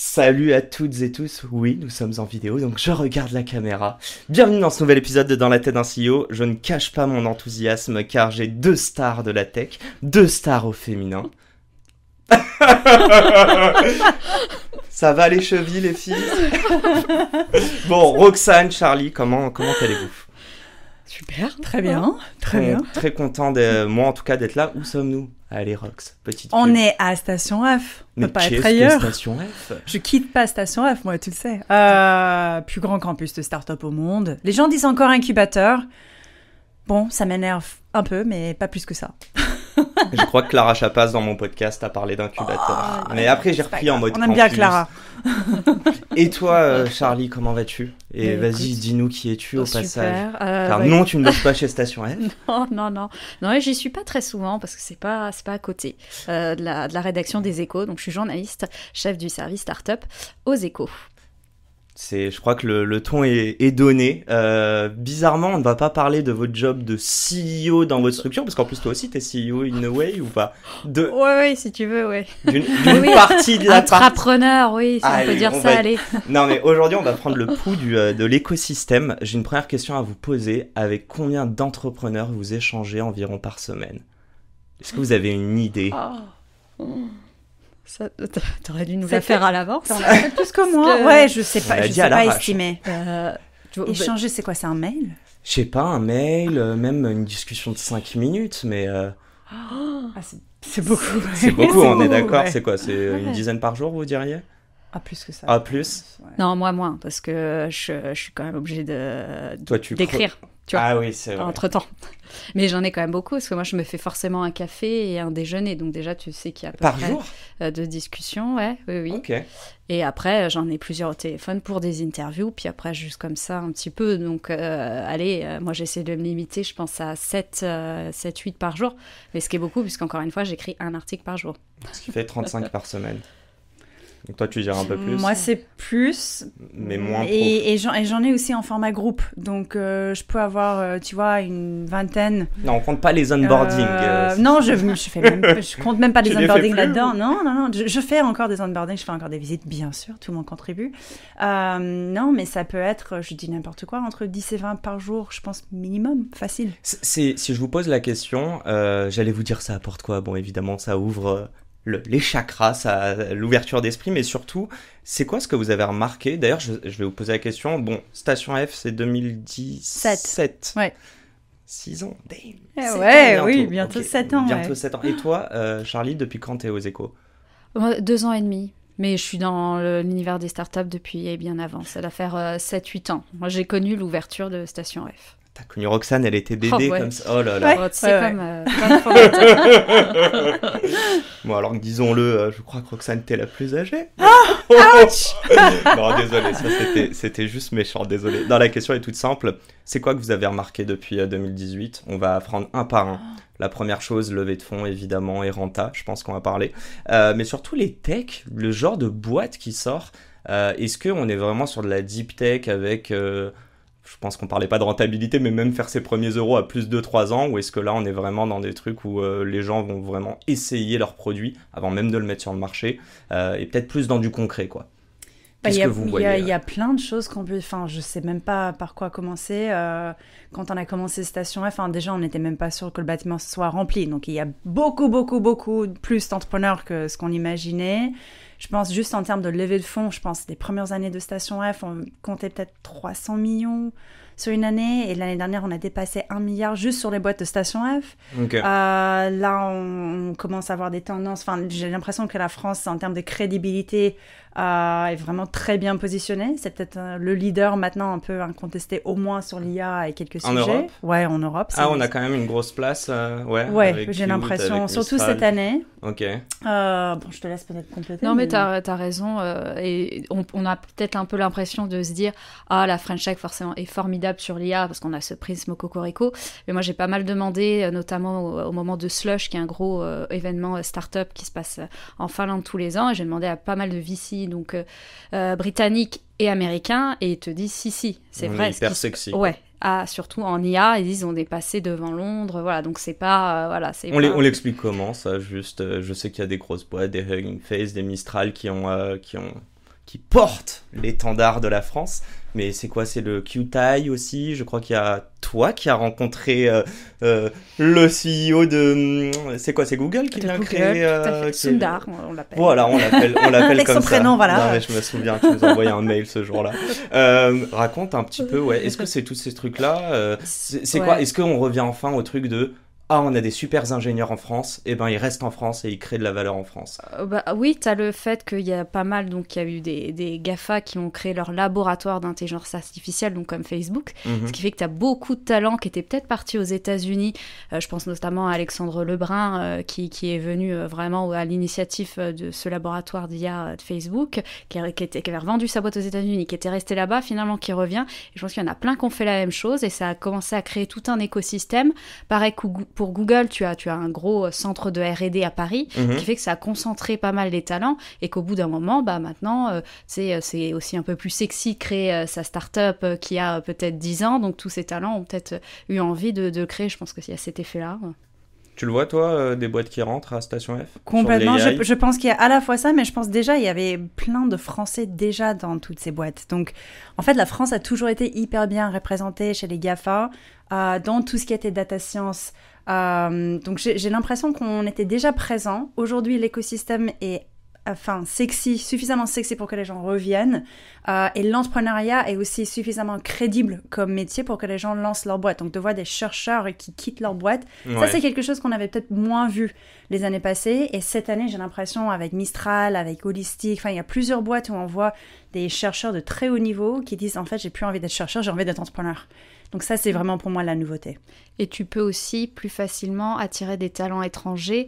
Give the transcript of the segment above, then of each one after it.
Salut à toutes et tous, oui, nous sommes en vidéo, donc je regarde la caméra. Bienvenue dans ce nouvel épisode de Dans la tête d'un CEO. Je ne cache pas mon enthousiasme car j'ai deux stars de la tech, deux stars au féminin. Ça va les chevilles, les filles Bon, Roxane, Charlie, comment, comment allez-vous Super, très bien, très bien. Très content, de, moi en tout cas, d'être là. Où sommes-nous Allez, Rox, petite. On est à Station F. On peut pas être ailleurs. Station F Je quitte pas Station F, moi, tu le sais. Euh, plus grand campus de start-up au monde. Les gens disent encore incubateur. Bon, ça m'énerve un peu, mais pas plus que ça. Je crois que Clara Chappas, dans mon podcast, a parlé d'incubateur. Oh, mais après, j'ai repris en mode. On aime bien Clara. Et toi, euh, Charlie, comment vas-tu Et bah, vas-y, dis-nous qui es-tu au bah, passage. Euh, bah, non, tu ne bosses pas chez Station F. non, non, non. Non, j'y suis pas très souvent parce que c'est pas, pas à côté euh, de, la, de, la, rédaction des Échos. Donc, je suis journaliste, chef du service startup aux Échos. C'est, je crois que le, ton est, donné. Euh, bizarrement, on ne va pas parler de votre job de CEO dans votre structure, parce qu'en plus toi aussi t'es CEO in a way ou pas De. Ouais, si tu veux, oui. D'une partie de la Entrepreneur, oui, si on peut dire ça, allez. Non, mais aujourd'hui, on va prendre le pouls euh, de l'écosystème. J'ai une première question à vous poser. Avec combien d'entrepreneurs vous échangez environ par semaine Est-ce que vous avez une idée ah. Ça, t'aurais dû nous la faire à l'avance. T'en plus que moi. Ouais, je sais pas, je sais pas estimer. Échanger, euh, bah, c'est quoi C'est un mail Je sais pas, un mail, euh, même une discussion de 5 minutes, mais. Euh, ah, c'est beaucoup. C'est beaucoup, on est d'accord. C'est quoi C'est une dizaine par jour, vous diriez ah, plus que ça. Ah, plus Non, moi, moins, parce que je, suis quand même obligée de, tu d'écrire. Tu vois, ah oui, c'est vrai. Entre temps. Mais j'en ai quand même beaucoup, parce que moi, je me fais forcément un café et un déjeuner. Donc, déjà, tu sais qu'il y a à jour euh, de discussion, ouais, oui, oui. Et après, euh, j'en ai plusieurs au téléphone pour des interviews, puis après, juste comme ça, un petit peu. Donc, euh, allez, moi, j'essaie de me limiter, je pense, à 7, 7 8 par jour. Mais ce qui est beaucoup, puisqu'encore une fois, j'écris un article par jour. Ce qui fait 35 par semaine. Donc toi, tu gères un peu plus. Moi, c'est plus. Mais moins. Et, et j'en ai aussi en format groupe. Donc euh, je peux avoir, euh, tu vois, une vingtaine. Non, on compte pas les onboarding. non, je, je, fais je compte même pas les onboardings là-dedans. Non, non, non. Je, fais encore des onboardings. je fais encore des visites, bien sûr, tout le monde contribue. Euh, non, mais ça peut être, je dis n'importe quoi, entre 10 et 20 par jour, je pense, minimum, facile. Si je vous pose la question, j'allais vous dire ça apporte quoi Bon, évidemment, ça ouvre les chakras, l'ouverture d'esprit, mais surtout, c'est quoi ce que vous avez remarqué D'ailleurs, je, vais vous poser la question. Bon, Station F, c'est 2017. 7. Ouais. 6 eh ans. ouais, oui, bientôt 7 ans. Bientôt 7 ans. Et toi, euh, Charlie, depuis quand t'es aux échos Deux ans et demi. Mais je suis dans l'univers des startups depuis bien avant. Ça doit faire 7-8 euh, ans. Moi, j'ai connu l'ouverture de Station F. T'as connu Roxane, elle était bébé oh, comme ça. Oh là là. c'est comme. Euh, bon, alors disons-le, euh, je crois que Roxane était la plus âgée. Ah Non, désolé, ça c'était juste méchant, désolé. Non, la question est toute simple. C'est quoi que vous avez remarqué depuis 2018 euh, On va prendre un par un. La première chose, levée de fonds, évidemment, et renta, je pense qu'on va parler. mais surtout les techs, le genre de boîte qui sort. Est-ce qu'on est vraiment sur de la deep tech avec je pense qu'on parlait pas de rentabilité, mais même faire ses premiers euros à plus de 3 ans, ou est-ce que là on est vraiment dans des trucs où euh, les gens vont vraiment essayer leur produit avant même de le mettre sur le marché, euh, et peut-être plus dans du concret quoi. voyez il y, a plein de choses qu'on peut. Enfin, je sais même pas par quoi commencer. Euh, quand on a commencé Station F, enfin, déjà, on n'était même pas sûr que le bâtiment soit rempli. Donc, il y a beaucoup, beaucoup, beaucoup plus d'entrepreneurs que ce qu'on imaginait. Je pense juste en termes de levée de fonds, je pense les premières années de Station F, on comptait peut-être 300 millions sur une année. Et l'année dernière, on a dépassé 1 milliard juste sur les boîtes de Station F. Euh, là, on, commence à avoir des tendances. Enfin, j'ai l'impression que la France, en termes de crédibilité, euh, est vraiment très bien positionné. C'est peut-être euh, le leader maintenant un peu incontesté au moins sur l'IA et quelques sujets. Europe ouais, en Europe. Ah, on a quand même une grosse place. Euh, ouais, j'ai l'impression, surtout cette année. Ok. bon, je te laisse peut-être compléter. Non, mais, tu as, raison. et on, a peut-être un peu l'impression de se dire Ah, la French Tech forcément est formidable sur l'IA parce qu'on a ce prisme au cocorico. Mais moi, j'ai pas mal demandé, notamment au, moment de Slush, qui est un gros événement start-up qui se passe en Finlande tous les ans. Et j'ai demandé à pas mal de VC donc euh, euh britanniques et américain et te disent si, si, c'est vrai. Hyper sexy. Ouais, ah surtout en IA, ils disent on est passé devant Londres, voilà, donc c'est pas... Euh, voilà, c'est on, l'explique comment ça, juste, euh, je sais qu'il y a des grosses boîtes, des Hugging Face, des Mistral qui ont... qui ont qui portent l'étendard de la France, mais c'est quoi C'est le Q-Tai aussi. Je crois qu'il y a toi qui a rencontré euh, euh, le CEO de. Hum, c'est quoi C'est Google qui l'a créé euh, Sundar, on l'appelle. Voilà, on l'appelle, on l'appelle comme son ça. prénom, voilà. je me souviens, tu nous envoyais un mail ce jour-là. Euh, raconte un petit peu, ouais. Est-ce que c'est tous ces trucs-là C'est quoi Est-ce qu'on revient enfin au truc de ah on a des super ingénieurs en France, Eh ben ils restent en France et ils créent de la valeur en France. Euh, bah, oui, tu as le fait qu'il y a pas mal, donc il y a eu des, des, GAFA qui ont créé leur laboratoire d'intelligence artificielle, donc comme Facebook, mhm. ce qui fait que tu as beaucoup de talents qui étaient peut-être partis aux États-Unis, euh, je pense notamment à Alexandre Lebrun euh, qui, est venu vraiment à l'initiative de ce laboratoire d'IA de Facebook, qui, avait revendu sa boîte aux États-Unis, qui était resté là-bas, finalement qui revient, et je pense qu'il y en a plein qui ont fait la même chose, et ça a commencé à créer tout un écosystème, pareil pour Google, tu as, tu as un gros centre de RD à Paris, mhm. qui fait que ça a concentré pas mal les talents et qu'au bout d'un moment, bah, maintenant, euh, euh, c'est aussi un peu plus sexy créer euh, sa start-up qui a peut-être 10 ans. Donc tous ces talents ont peut-être eu envie de, créer. Je pense qu'il y a cet effet-là. Tu le vois, toi, des boîtes qui rentrent à Station F Complètement. Je, pense qu'il y a à la fois ça, mais je pense déjà, il y avait plein de Français déjà dans toutes ces boîtes. Donc, en fait, la France a toujours été hyper bien représentée chez les GAFA, dans tout ce qui était data science, euh, donc j'ai l'impression qu'on était déjà présent. Aujourd'hui, l'écosystème est enfin sexy, suffisamment sexy pour que les gens reviennent. Euh, et l'entrepreneuriat est aussi suffisamment crédible comme métier pour que les gens lancent leur boîte. Donc de voir des chercheurs qui quittent leur boîte, ça c'est quelque chose qu'on avait peut-être moins vu les années passées. Et cette année, j'ai l'impression avec Mistral, avec Holistic, enfin il y a plusieurs boîtes où on voit des chercheurs de très haut niveau qui disent en fait j'ai plus envie d'être chercheur, j'ai envie d'être entrepreneur. Donc ça, c'est vraiment pour moi la nouveauté. Et tu peux aussi plus facilement attirer des talents étrangers,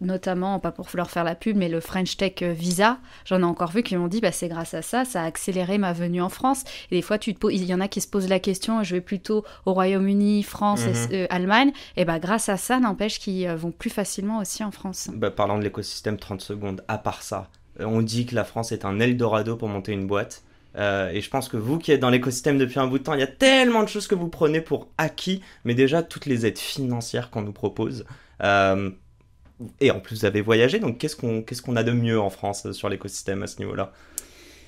notamment, pas pour leur faire la pub, mais le French Tech euh, Visa. J'en ai encore vu qui m'ont dit, bah, c'est grâce à ça, ça a accéléré ma venue en France. Et des fois, il y en a qui se posent la question, je vais plutôt au Royaume-Uni, France, mhm. euh, Allemagne. Et bah, grâce à ça, n'empêche qu'ils euh, vont plus facilement aussi en France. Bah, parlant de l'écosystème 30 secondes, à part ça, on dit que la France est un Eldorado pour monter une boîte. Euh, et je pense que vous qui êtes dans l'écosystème depuis un bout de temps, il y a tellement de choses que vous prenez pour acquis, mais déjà toutes les aides financières qu'on nous propose. Euh, et en plus, vous avez voyagé, donc qu'est-ce qu'on a de mieux en France euh, sur l'écosystème à ce niveau-là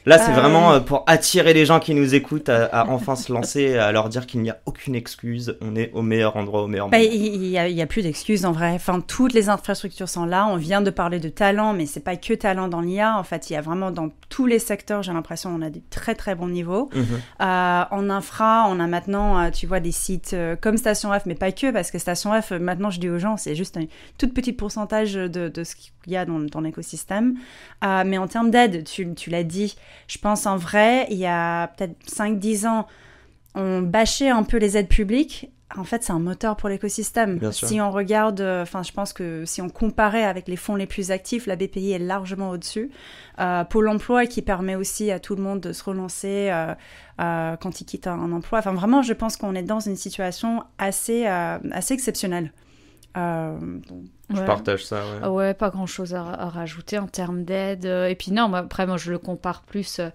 Là, c'est ah vraiment euh, pour attirer les gens qui nous écoutent à, enfin se lancer, à leur dire qu'il n'y a aucune excuse. On est au meilleur endroit, au meilleur bah, moment. Il n'y a, plus d'excuses en vrai. Enfin, toutes les infrastructures sont là. On vient de parler de talent, mais c'est pas que talent dans l'IA. En fait, il y a vraiment dans tous les secteurs, j'ai l'impression, on a des très très bons niveaux. Mhm. Euh, en infra, on a maintenant, euh, tu vois, des sites comme Station F, mais pas que, parce que Station F, maintenant, je dis aux gens, c'est juste un tout petit pourcentage de, ce qu'il y a dans, ton écosystème. mais en termes d'aide, tu l'as dit. Je pense en vrai, il y a peut-être 5-10 ans, on bâchait un peu les aides publiques. En fait, c'est un moteur pour l'écosystème. Si on regarde, euh, enfin, je pense que si on comparait avec les fonds les plus actifs, la BPI est largement au-dessus. Euh, Pôle emploi qui permet aussi à tout le monde de se relancer euh, euh, quand il quitte un, emploi. Enfin, vraiment, je pense qu'on est dans une situation assez, assez exceptionnelle. Donc, je partage ça. Ouais. Ah ouais, pas grand chose à, rajouter en termes d'aide. Euh, et puis non, après, moi, je le compare plus euh,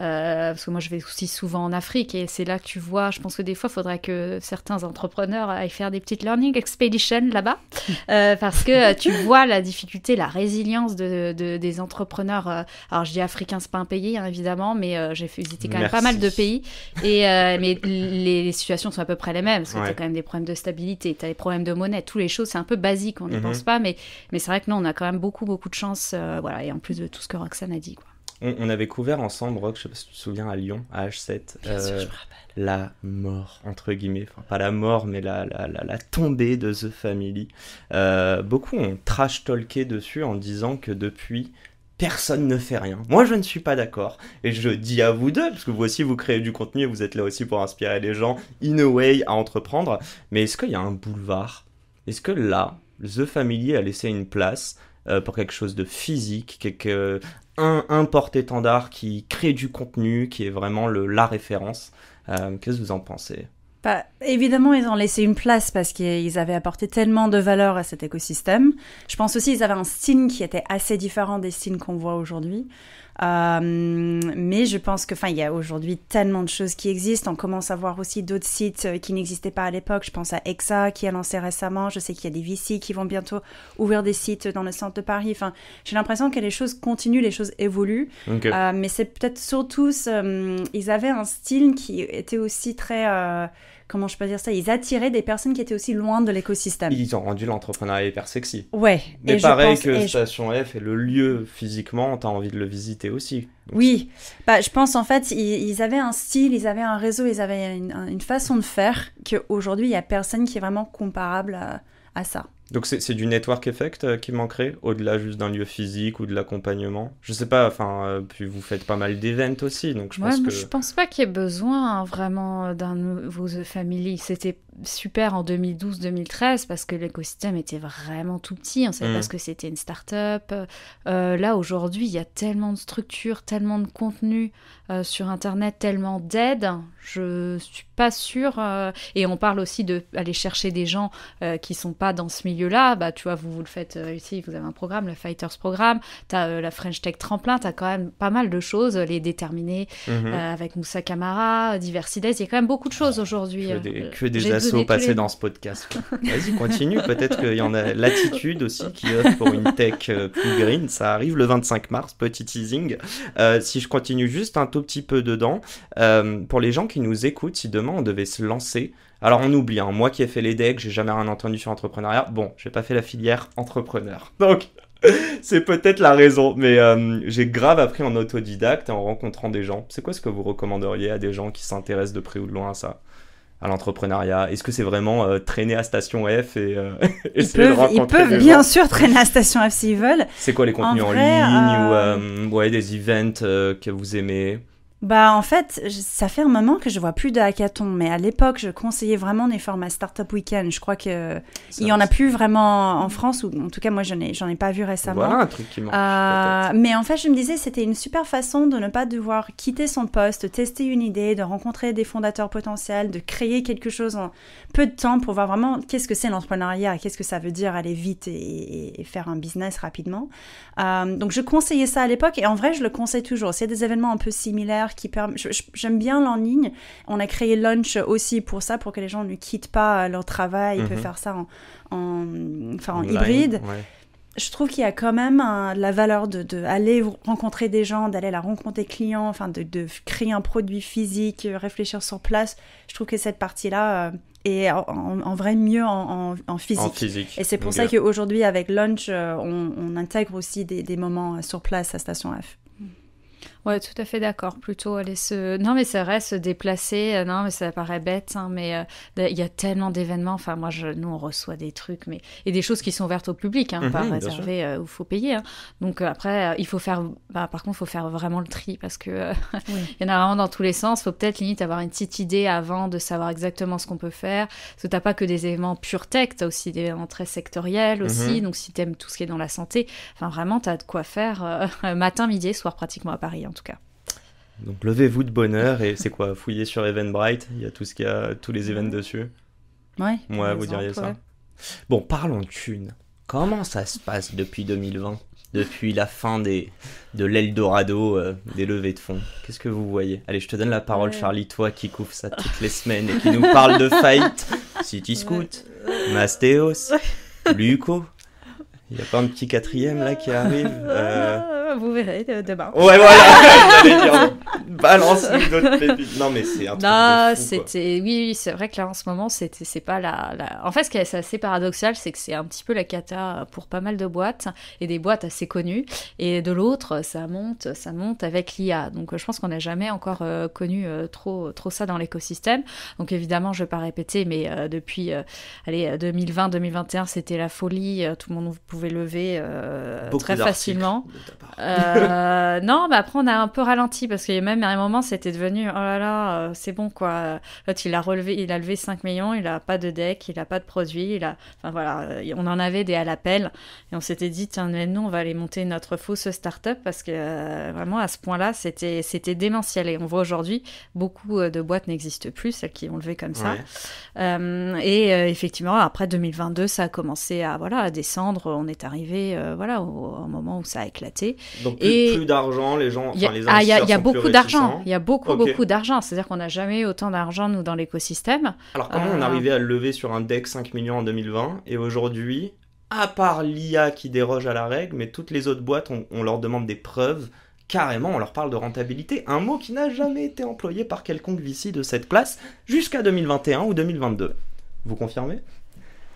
euh, parce que moi, je vais aussi souvent en Afrique et c'est là que tu vois. Je pense que des fois, il faudrait que certains entrepreneurs aillent faire des petites learning expeditions là-bas parce que tu vois la difficulté, la résilience de, des entrepreneurs. Alors, je dis africain, c'est pas un pays, hein, évidemment, mais j'ai j'ai visité quand même pas mal de pays et mais les, situations sont à peu près les mêmes parce que tu as quand même des problèmes de stabilité, tu as des problèmes de monnaie, toutes les choses, c'est un peu basique, on est mm-hmm pas, mais, mais c'est vrai que non, on a quand même beaucoup, beaucoup de chance, euh, voilà, et en plus de tout ce que Roxane a dit. Quoi. On, avait couvert ensemble, Rox, je sais pas si tu te souviens, à Lyon, à H7, euh, la mort, entre guillemets, enfin, pas la mort, mais la, la, la, tombée de The Family. Euh, beaucoup ont trash-talké dessus en disant que depuis, personne ne fait rien. Moi, je ne suis pas d'accord. Et je dis à vous deux, parce que vous aussi, vous créez du contenu et vous êtes là aussi pour inspirer les gens, in a way, à entreprendre. Mais est-ce qu'il y a un boulevard Est-ce que là, The Family a laissé une place euh, pour quelque chose de physique, quelque, euh, un, un porte-étendard qui crée du contenu, qui est vraiment le, la référence. Euh, qu'est-ce que vous en pensez bah, évidemment, ils ont laissé une place parce qu'ils avaient apporté tellement de valeur à cet écosystème. Je pense aussi qu'ils avaient un style qui était assez différent des styles qu'on voit aujourd'hui. Euh, mais je pense que, enfin, il y a aujourd'hui tellement de choses qui existent. On commence à voir aussi d'autres sites euh, qui n'existaient pas à l'époque. Je pense à EXA qui a lancé récemment. Je sais qu'il y a des VC qui vont bientôt ouvrir des sites dans le centre de Paris. Enfin, j'ai l'impression que les choses continuent, les choses évoluent. Euh, mais c'est peut-être surtout, hum, ils avaient un style qui était aussi très comment je peux dire ça, ils attiraient des personnes qui étaient aussi loin de l'écosystème. Ils ont rendu l'entrepreneuriat hyper sexy. Ouais. Mais pareil que Station F est le lieu physiquement, t'as envie de le visiter aussi. oui, bah, je pense en fait, ils, avaient un style, ils avaient un réseau, ils avaient une, façon de faire qu'aujourd'hui, il n'y a personne qui est vraiment comparable à ça. Donc c'est du network effect euh, qui manquerait, au-delà juste d'un lieu physique ou de l'accompagnement. Je sais pas, enfin, euh, puis vous faites pas mal d'évents aussi, donc je pense que... Je pense pas qu'il y ait besoin hein, vraiment euh, d'un nouveau The Family. C'était super en 2012-2013 parce que l'écosystème était vraiment tout petit, on hein, savait mm. pas ce que c'était une start-up. là aujourd'hui, il y a tellement de structures, tellement de contenu sur internet, tellement d'aide. Je suis pas sûre. et on parle aussi d'aller chercher des gens qui sont pas dans ce milieu là bah, tu vois, vous, vous le faites euh, ici, vous avez un programme, le Fighters Programme, tu as euh, la French Tech Tremplin, tu as quand même pas mal de choses, les déterminés mhm. euh, avec Moussa Kamara, Diversides, il y a quand même beaucoup de choses aujourd'hui. Que des, que assauts passés dans ce podcast. Vas-y, continue, peut-être qu'il y en a l'attitude aussi qui offre pour une tech plus green, ça arrive le 25 mars, petit teasing. si je continue juste un tout petit peu dedans, pour les gens qui nous écoutent, si demain on devait se lancer, alors on oublie, hein. moi qui ai fait les decks, j'ai jamais rien entendu sur l'entrepreneuriat. Bon, j'ai pas fait la filière entrepreneur. Donc c'est peut-être la raison, mais euh, j'ai grave appris en autodidacte et en rencontrant des gens. C'est quoi ce que vous recommanderiez à des gens qui s'intéressent de près ou de loin à ça à l'entrepreneuriat Est-ce que c'est vraiment euh, traîner à Station F et euh, ils peuvent, Ils peuvent bien sûr traîner à Station F s'ils veulent. C'est quoi les contenus en, ligne ou des events que vous aimez bah en fait, ça fait un moment que je vois plus de hackathon, mais à l'époque, je conseillais vraiment des formats Startup Weekend. Je crois que il y en a plus vraiment en France, ou en tout cas moi je n'en j'en ai pas vu récemment. Voilà un truc qui manque. Euh, mais en fait, je me disais c'était une super façon de ne pas devoir quitter son poste, tester une idée, de rencontrer des fondateurs potentiels, de créer quelque chose en peu de temps pour voir vraiment qu'est-ce que c'est l'entrepreneuriat, qu'est-ce que ça veut dire aller vite et, faire un business rapidement. Euh, donc je conseillais ça à l'époque et en vrai je le conseille toujours. S'il y a des événements un peu similaires qui permet. J'aime bien l'en ligne. On a créé Lunch aussi pour ça, pour que les gens ne quittent pas euh, leur travail. Ils peuvent mhm. faire ça en, en, enfin, en hybride. je trouve qu'il y a quand même la valeur de, aller rencontrer des gens, d'aller la rencontrer des clients, enfin de, créer un produit physique, euh, réfléchir sur place. Je trouve que cette partie-là euh, est en, vrai mieux en, physique. Et c'est pour ça qu'aujourd'hui, avec Lunch, on, intègre aussi des, des moments sur place à Station F. Ouais, tout à fait d'accord. Plutôt aller se. Non, mais c'est vrai, se déplacer. Euh, non, mais ça paraît bête, hein, mais euh, il y a tellement d'événements. Enfin, moi, je... nous, on reçoit des trucs, mais. Et des choses qui sont ouvertes au public, hein, mhm, pas réservées euh, où il faut payer. Hein. Donc, après, il faut faire. Bah, par contre, il faut faire vraiment le tri parce que il y en a vraiment dans tous les sens. Il faut peut-être limite avoir une petite idée avant de savoir exactement ce qu'on peut faire. Parce que t'as pas que des événements pure tech, Tu as aussi des événements très sectoriels aussi. Mhm. Donc, si tu aimes tout ce qui est dans la santé, enfin, vraiment, as de quoi faire matin, midi, soir pratiquement à Paris en tout cas. Donc levez-vous de bonheur et c'est quoi Fouillez sur Eventbrite, il y a tout ce qu'il y a, tous les événements dessus. Ouais. Ouais, vous diriez ça. Bon, parlons de thunes. Comment ça se passe depuis 2020 Depuis la fin des, de l'Eldorado euh, des levées de fonds Qu'est-ce que vous voyez Allez, je te donne la parole, Charlie, toi qui couvre ça toutes les semaines et qui nous parle de faillite. City Scoot, Mastéos, Luco. Il y a pas un petit quatrième là qui arrive euh... Ah, vous verrez euh, demain. Ouais, voilà. balance Non, mais c'est un peu Non, c'était. Oui, c'est vrai que là, en ce moment, c'est pas la, En fait, ce qui est assez paradoxal, c'est que c'est un petit peu la cata pour pas mal de boîtes et des boîtes assez connues. Et de l'autre, ça monte, ça monte avec l'IA. Donc, euh, je pense qu'on n'a jamais encore euh, connu euh, trop, trop ça dans l'écosystème. Donc, évidemment, je vais pas répéter, mais depuis, allez, 2020-2021, c'était la folie. tout le monde pouvait lever très facilement. non, mais après, on a un peu ralenti parce qu'il y a même un moment, c'était devenu oh là là, euh, c'est bon quoi. il a relevé, il a levé 5 millions, il a pas de deck, il a pas de produit, il a. Enfin voilà, euh, on en avait des à l'appel et on s'était dit tiens, mais nous on va aller monter notre fausse start-up parce que euh, vraiment à ce point-là, c'était c'était démentiel et on voit aujourd'hui beaucoup de boîtes n'existent plus, celles qui ont levé comme ça. et effectivement, après 2022, ça a commencé à voilà à descendre. On est arrivé voilà au, moment où ça a éclaté. Donc plus, et... d'argent, les gens. Enfin, les ah, il y a, y a beaucoup d'argent il y a beaucoup, beaucoup d'argent. C'est-à-dire qu'on n'a jamais autant d'argent, nous, dans l'écosystème. Alors, comment on euh, arrivait à lever sur un deck 5 millions en 2020 et aujourd'hui, à part l'IA qui déroge à la règle, mais toutes les autres boîtes, on, leur demande des preuves carrément, on leur parle de rentabilité, un mot qui n'a jamais été employé par quelconque VC de cette place jusqu'à 2021 ou 2022. Vous confirmez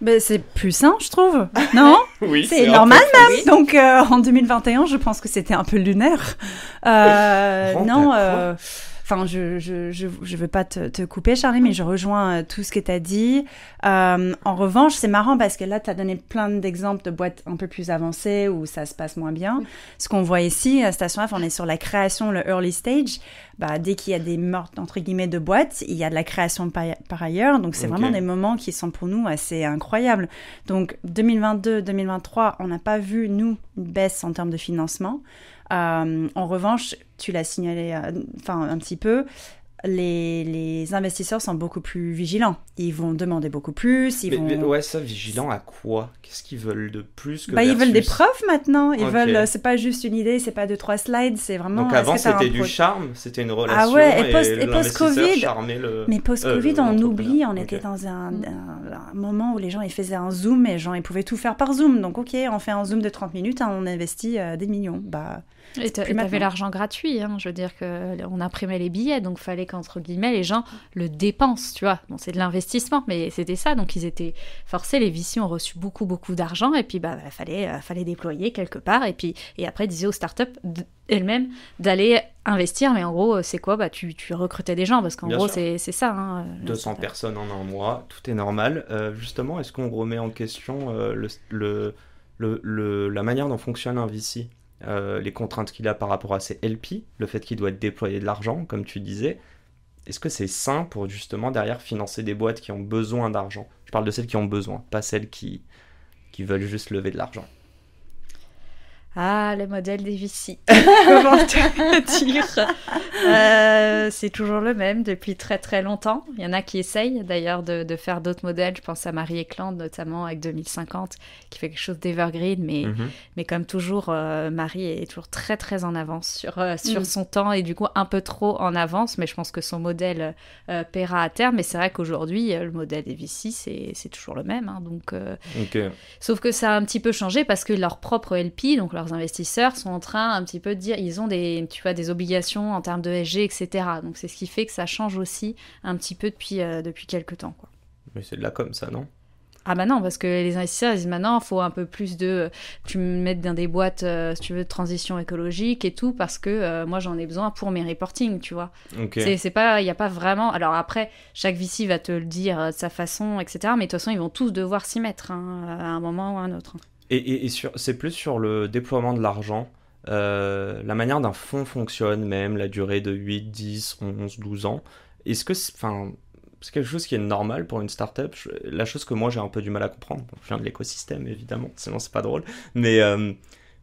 ben c'est plus sain, je trouve. Non Oui, c'est normal même. Donc euh, en 2021, je pense que c'était un peu lunaire. Euh, non. Euh, je, je, veux pas te, couper, Charlie, mais je rejoins euh, tout ce que tu as dit. Euh, en revanche, c'est marrant parce que là, tu as donné plein d'exemples de boîtes un peu plus avancées où ça se passe moins bien. Ce qu'on voit ici, à Station F, on est sur la création, le early stage. Bah, dès qu'il y a des mortes, entre guillemets, de boîtes, il y a de la création par, ailleurs. Donc, c'est vraiment des moments qui sont pour nous assez incroyables. Donc, 2022-2023, on n'a pas vu, nous, une baisse en termes de financement. Euh, en revanche, tu l'as signalé euh, enfin un petit peu, les, investisseurs sont beaucoup plus vigilants. Ils vont demander beaucoup plus. Ils vont... ouais, ça, vigilant à quoi Qu'est-ce qu'ils veulent de plus bah, Ils veulent des preuves maintenant. Ils veulent. Euh, c'est pas juste une idée, c'est pas deux trois slides, c'est vraiment. Donc avant, c'était du charme, c'était une relation. Ah ouais, et, post, Mais post-Covid, euh, on oublie, on était dans mm. un, moment où les gens ils faisaient un zoom et les gens ils pouvaient tout faire par zoom. Donc ok, on fait un zoom de 30 minutes, hein, on investit euh, des millions. Bah et tu avais l'argent gratuit, hein, je veux dire que on imprimait les billets, donc fallait qu'entre guillemets les gens le dépensent, tu vois. Bon, c'est de l'investissement, mais c'était ça, donc ils étaient forcés. Les VC ont reçu beaucoup beaucoup d'argent, et puis bah, bah fallait euh, fallait déployer quelque part, et puis et après disait aux startups elles-mêmes d'aller investir, mais en gros c'est quoi Bah tu, tu recrutais des gens parce qu'en gros c'est ça. 200 hein, euh, personnes en un mois, tout est normal. Euh, justement, est-ce qu'on remet en question la manière dont fonctionne un VC euh, les contraintes qu'il a par rapport à ses LP, le fait qu'il doit déployer de l'argent, comme tu disais. Est-ce que c'est sain pour justement derrière financer des boîtes qui ont besoin d'argent Je parle de celles qui ont besoin, pas celles qui, qui veulent juste lever de l'argent. Ah, le modèle des Vici. Comment te dire euh, C'est toujours le même depuis très très longtemps. Il y en a qui essayent d'ailleurs de, faire d'autres modèles. Je pense à Marie Eklund notamment avec 2050 qui fait quelque chose d'evergreen. Mais, mhm. mais comme toujours, euh, Marie est toujours très très en avance sur, euh, sur mhm. son temps et du coup un peu trop en avance. Mais je pense que son modèle paiera à terme. Mais c'est vrai qu'aujourd'hui, le modèle des Vici, c'est toujours le même. Hein. donc, Sauf que ça a un petit peu changé parce que leur propre LP, donc leur leurs investisseurs sont en train un petit peu de dire, ils ont des, tu vois, des obligations en termes de SG, etc. Donc c'est ce qui fait que ça change aussi un petit peu depuis, euh, depuis quelques temps. Quoi. Mais c'est de la comme ça, non ah bah non, parce que les investisseurs disent maintenant, il faut un peu plus de... Tu me mets dans des boîtes, euh, si tu veux, de transition écologique et tout, parce que euh, moi j'en ai besoin pour mes reporting, tu vois. C'est pas... Il n'y a pas vraiment... Alors après, chaque VC va te le dire de sa façon, etc. Mais de toute façon, ils vont tous devoir s'y mettre, hein, à un moment ou à un autre. Hein. Et, c'est plus sur le déploiement de l'argent, euh, la manière d'un fonds fonctionne même, la durée de 8, 10, 11, 12 ans. Est-ce que c'est quelque chose qui est normal pour une startup La chose que moi j'ai un peu du mal à comprendre, je viens de l'écosystème évidemment, sinon c'est pas drôle, mais euh,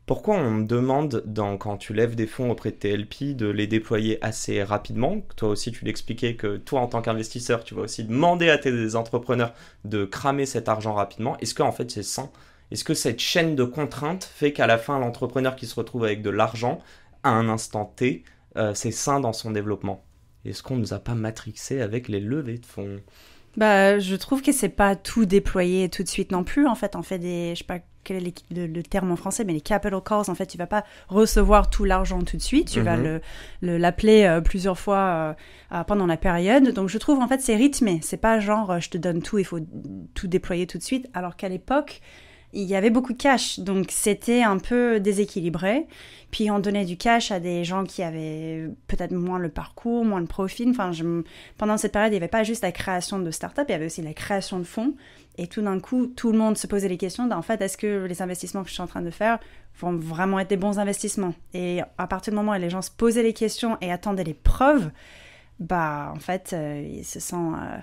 pourquoi on me demande dans, quand tu lèves des fonds auprès de tes de les déployer assez rapidement Toi aussi tu l'expliquais que toi en tant qu'investisseur tu vas aussi demander à tes entrepreneurs de cramer cet argent rapidement. Est-ce qu'en fait c'est sans... Est-ce que cette chaîne de contraintes fait qu'à la fin, l'entrepreneur qui se retrouve avec de l'argent, à un instant T, euh, c'est sain dans son développement Est-ce qu'on ne nous a pas matrixé avec les levées de fonds bah, je trouve que c'est pas tout déployé tout de suite non plus. En fait, on fait des, je sais pas quel est le, terme en français, mais les capital calls. En fait, tu vas pas recevoir tout l'argent tout de suite. Tu vas mm-hmm. le l'appeler euh, plusieurs fois euh, pendant la période. Donc, je trouve en fait c'est rythmé. C'est pas genre je te donne tout, il faut tout déployer tout de suite. Alors qu'à l'époque, il y avait beaucoup de cash, donc c'était un peu déséquilibré. Puis on donnait du cash à des gens qui avaient peut-être moins le parcours, moins le profil. Enfin, pendant cette période, il n'y avait pas juste la création de start-up, il y avait aussi la création de fonds. Et tout d'un coup, tout le monde se posait les questions en fait, est-ce que les investissements que je suis en train de faire vont vraiment être des bons investissements Et à partir du moment où les gens se posaient les questions et attendaient les preuves, bah en fait, euh, ils se sont... Euh,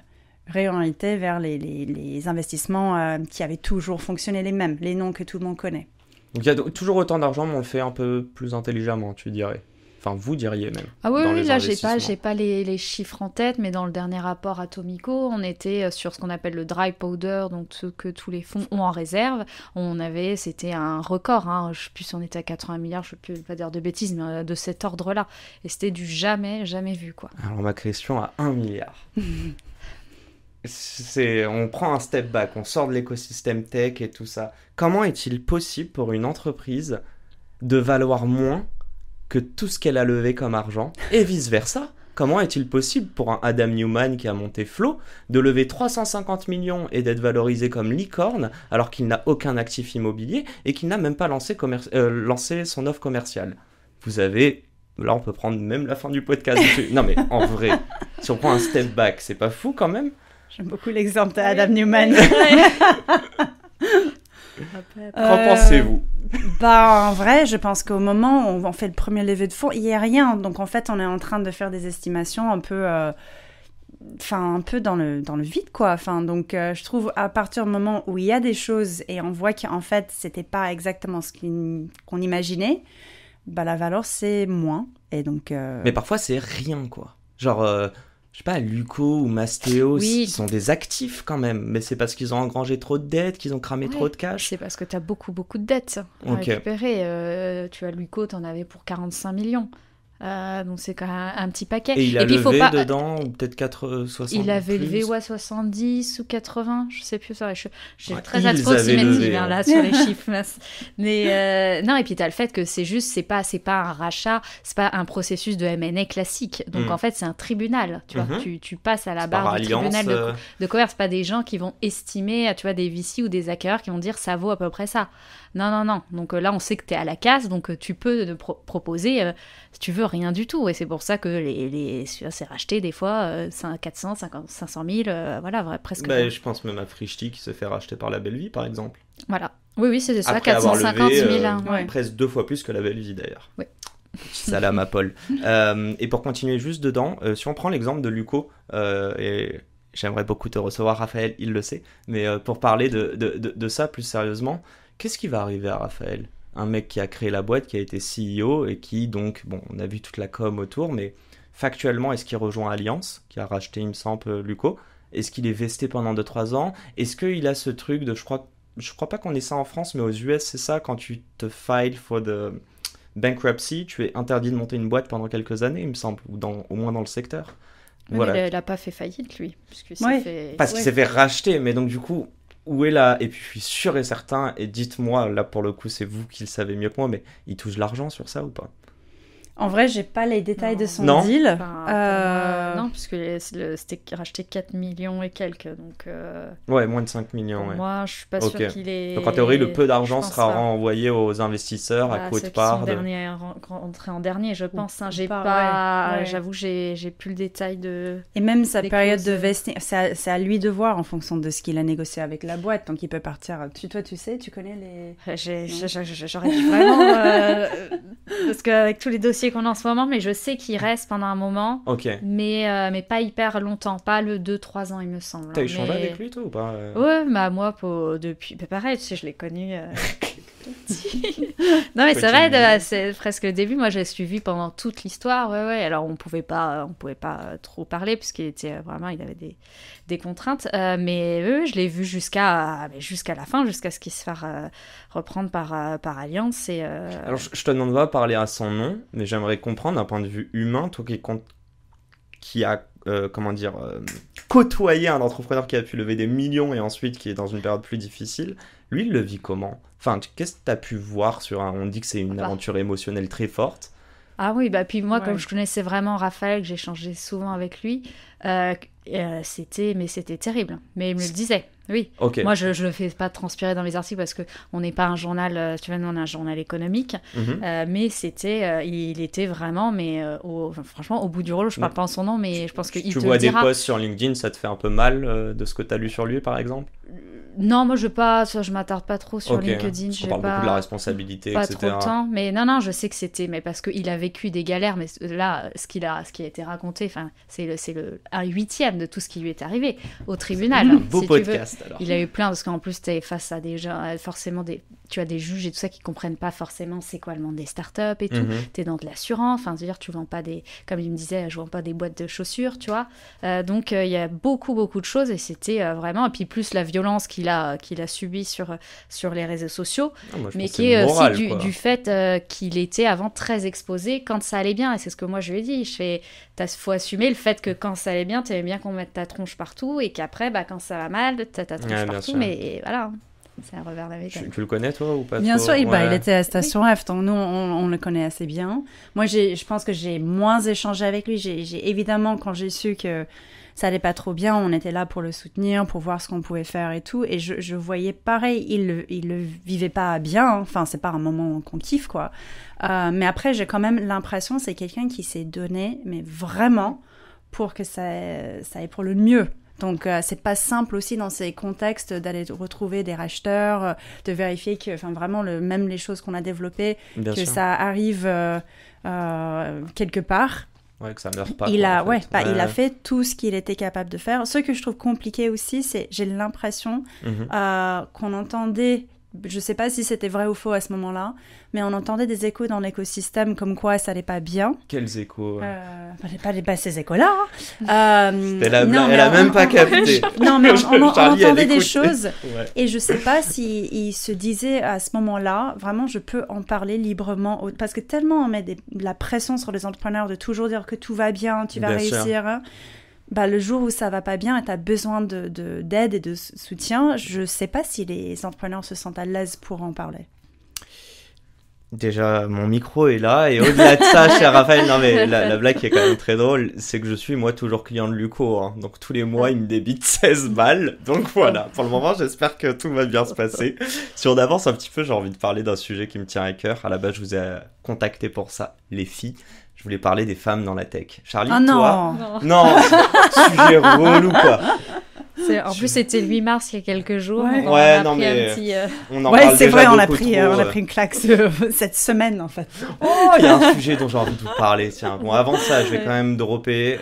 réorienter vers les, investissements euh, qui avaient toujours fonctionné les mêmes, les noms que tout le monde connaît. Donc il y a toujours autant d'argent, mais on le fait un peu plus intelligemment, tu dirais. Enfin, vous diriez même. Ah oui, là, j'ai pas, j'ai pas les, chiffres en tête, mais dans le dernier rapport Atomico, on était euh, sur ce qu'on appelle le dry powder, donc ce que tous les fonds ont en réserve. On avait, c'était un record, hein, je sais plus si on était à 80 milliards, je ne peux pas dire de bêtises, mais euh, de cet ordre-là. Et c'était du jamais, jamais vu, quoi. Alors ma question à 1 milliard. on prend un step back, on sort de l'écosystème tech et tout ça. Comment est-il possible pour une entreprise de valoir moins que tout ce qu'elle a levé comme argent et vice-versa Comment est-il possible pour un Adam Newman qui a monté Flo de lever 350 millions et d'être valorisé comme licorne alors qu'il n'a aucun actif immobilier et qu'il n'a même pas lancé, euh, son offre commerciale Vous avez là on peut prendre même la fin du podcast. non mais en vrai, si on prend un step back, c'est pas fou quand même J'aime beaucoup l'exemple d'Adam Newman. Euh, qu'en pensez-vous bah, en vrai, je pense qu'au moment où on fait le premier lever de fonds, il n'y a rien. Donc, en fait, on est en train de faire des estimations un peu. Euh, enfin, un peu dans le, dans le vide, quoi. Enfin, donc, euh, je trouve à partir du moment où il y a des choses et on voit qu'en fait, c'était pas exactement ce qu'on imaginait, bah, la valeur, c'est moins. Et donc. Mais parfois, c'est rien, quoi. Genre, je sais pas, Luco ou Mastéo, qui sont des actifs quand même, mais c'est parce qu'ils ont engrangé trop de dettes, qu'ils ont cramé trop de cash. C'est parce que tu as beaucoup, beaucoup de dettes à récupérer. Euh, tu as Luco, tu en avais pour 45 millions. Euh, donc c'est quand même un petit paquet. Et il a puis, levé faut pas... dedans, peut-être 4, euh, Il avait levé ouais, 70 ou 80, je sais plus. Ça, je, je suis ouais, très hein. là sur les chiffres. Mais euh, non, et puis tu as le fait que c'est juste, c'est pas, c'est pas un rachat, c'est pas un processus de M&A classique. Donc hmm. en fait, c'est un tribunal. Tu, vois, mhm. tu, passes à la barre du tribunal de, commerce. Pas des gens qui vont estimer, tu vois, des VC ou des acquéreurs qui vont dire ça vaut à peu près ça. Non, non, non. Donc là, on sait que tu es à la casse, donc tu peux proposer, si tu veux, rien du tout. Et c'est pour ça que les, les c'est racheté des fois 400, 500 000, voilà, presque. Bah, je pense même à Frischti qui se fait racheter par la Belle Vie, par exemple. Voilà. Oui, oui, c'est ça, 450 000. Euh, presque deux fois plus que la Belle Vie, d'ailleurs. Oui. Salam à Paul. Euh, et pour continuer juste dedans, euh, si on prend l'exemple de Luco, et j'aimerais beaucoup te recevoir, Raphaël, il le sait, mais pour parler de ça plus sérieusement, qu'est-ce qui va arriver à Raphaël un mec qui a créé la boîte, qui a été CEO et qui, donc, bon, on a vu toute la com autour, mais factuellement, est-ce qu'il rejoint Alliance, qui a racheté, il me semble, Luco Est-ce qu'il est vesté pendant 2-3 ans Est-ce qu'il a ce truc de, je crois, je crois pas qu'on ait ça en France, mais aux US, c'est ça, quand tu te file for the bankruptcy, tu es interdit de monter une boîte pendant quelques années, il me semble, ou dans, au moins dans le secteur. voilà. Mais il a pas fait faillite, lui. Parce qu'il s'est fait... racheter, mais donc du coup, où est là Et puis je suis sûr et certain, et dites-moi, là pour le coup, c'est vous qui le savez mieux que moi, mais il touche l'argent sur ça ou pas en vrai, j'ai pas les détails de son non. deal. Euh, non, non, puisque c'était racheté 4 millions et quelques. Donc, euh, Ouais, moins de 5 millions. Moi, je suis pas sûre qu'il est. Donc, en théorie, le peu d'argent sera renvoyé aux investisseurs à coup de part. à en dernier, je pense. Hein. j'ai pas. J'avoue, j'ai plus le détail de. Et même sa période de vesting, c'est à, lui de voir en fonction de ce qu'il a négocié avec la boîte. Donc, il peut partir. Tu, toi, tu sais, tu connais les. J'aurais vraiment. Euh, parce qu'avec tous les dossiers qu'on a en ce moment, mais je sais qu'il reste pendant un moment. Ok. Mais, euh, mais pas hyper longtemps, pas le 2-3 ans, il me semble. Hein, T'as eu mais... avec lui, toi, ou pas euh? Ouais, bah moi, pour... depuis. Bah, pareil, tu sais, je l'ai connu. Euh, non, mais c'est vrai, c'est presque le début. Moi, j'ai suivi pendant toute l'histoire. Ouais, ouais. Alors, on pouvait pas, on pouvait pas euh, trop parler puisqu'il était euh, vraiment, il avait des, des contraintes. Euh, mais eux, je l'ai vu jusqu'à, jusqu'à la fin, jusqu'à ce qu'il se fasse reprendre par, par Alliance. Et, Alors, je, te demande pas de parler à son nom, mais j'aimerais comprendre d'un point de vue humain, toi qui compte, qui a comment dire, côtoyé un entrepreneur qui a pu lever des millions et ensuite qui est dans une période plus difficile. Lui, il le vit comment Enfin, qu'est-ce que tu as pu voir sur un... On dit que c'est une ah. aventure émotionnelle très forte. Ah oui, bah puis moi, comme je connaissais vraiment Raphaël, que j'échangeais souvent avec lui, euh, euh, c'était mais c'était terrible. Mais il me le disait. Oui. Moi, je ne le fais pas transpirer dans mes articles parce que on n'est pas un journal. Euh, tu vois, nous, on est un journal économique. Mhm. mais c'était, il était vraiment, mais franchement, au bout du rôle, je ne parle pas en son nom, mais je pense qu'il te Tu vois des posts sur LinkedIn, ça te fait un peu mal de ce que tu as lu sur lui, par exemple non, moi je ne je m'attarde pas trop sur LinkedIn. Je parle beaucoup de la responsabilité, pas trop de mais non, non, je sais que c'était, mais parce qu'il a vécu des galères, mais là, ce qu'il a, ce qui a été raconté, enfin, c'est le, c'est le un huitième de tout ce qui lui est arrivé au tribunal. beau podcast. Il a eu plein parce qu'en plus tu es face à des gens, euh, forcément des, tu as des juges et tout ça qui comprennent pas forcément c'est quoi le monde des startups et tout. Mhm. Tu es dans de l'assurance, enfin, dire tu vends pas des, comme il me disait, je vends pas des boîtes de chaussures, tu vois. Euh, donc euh, il y a beaucoup beaucoup de choses et c'était euh, vraiment et puis plus la violence qu'il a qu'il a subie sur sur les réseaux sociaux, ah, mais qui est aussi du, fait qu'il était avant très exposé quand ça allait bien et c'est ce que moi je lui ai dit. Je fais, faut assumer le fait que quand ça allait bien, tu aimais bien qu'on mette ta tronche partout et qu'après bah quand ça va mal, as ta tronche partout, mais voilà. Tu, le connais, toi, ou pas Bien sûr, il, bah, était à Station F, donc nous, on, le connaît assez bien. Moi, je pense que j'ai moins échangé avec lui. J'ai évidemment, quand j'ai su que ça allait pas trop bien, on était là pour le soutenir, pour voir ce qu'on pouvait faire et tout. Et je, voyais pareil, il le, il le vivait pas bien. Enfin, c'est pas un moment qu'on kiffe, quoi. Euh, mais après, j'ai quand même l'impression c'est quelqu'un qui s'est donné, mais vraiment, pour que ça, ça aille pour le mieux. Donc euh, c'est pas simple aussi dans ces contextes d'aller retrouver des racheteurs, euh, de vérifier que, enfin vraiment le, même les choses qu'on a développées, que ça arrive euh, quelque part. Ouais, que ça meurt pas. Il bah, a, ouais, il a fait tout ce qu'il était capable de faire. Ce que je trouve compliqué aussi, c'est j'ai l'impression mhm. qu'on entendait je sais pas si c'était vrai ou faux à ce moment-là, mais on entendait des échos dans l'écosystème comme quoi ça n'allait pas bien. Quels échos euh, bah, Pas, pas bah, ces échos-là. Hein. Euh, elle a, même pas capté. non, mais on, entendait des choses. Et je sais pas s'il se disait à ce moment-là, vraiment, je peux en parler librement. Parce que tellement on met de la pression sur les entrepreneurs de toujours dire que tout va bien, tu vas réussir. Hein bah, le jour où ça va pas bien et tu as besoin d'aide et de soutien, je sais pas si les entrepreneurs se sentent à l'aise pour en parler. Déjà, mon micro est là, et au-delà de ça, cher Raphaël, non mais la, blague qui est quand même très drôle, c'est que je suis moi toujours client de Luco, hein. donc tous les mois il me débite 16 balles, donc voilà, pour le moment j'espère que tout va bien se passer. Si on avance un petit peu, j'ai envie de parler d'un sujet qui me tient à cœur, à la base je vous ai contacté pour ça, les filles, voulais parler des femmes dans la tech. Charlie, ah toi Non, non sujet relou quoi. En plus, c'était le 8 mars il y a quelques jours. Ouais, on a non, pris mais euh, ouais, c'est vrai, on a, pris, euh, on a euh. pris une claque cette semaine en fait. Oh, il y a un sujet dont j'ai envie de vous parler. Tiens, bon, avant ça, je vais quand même dropper.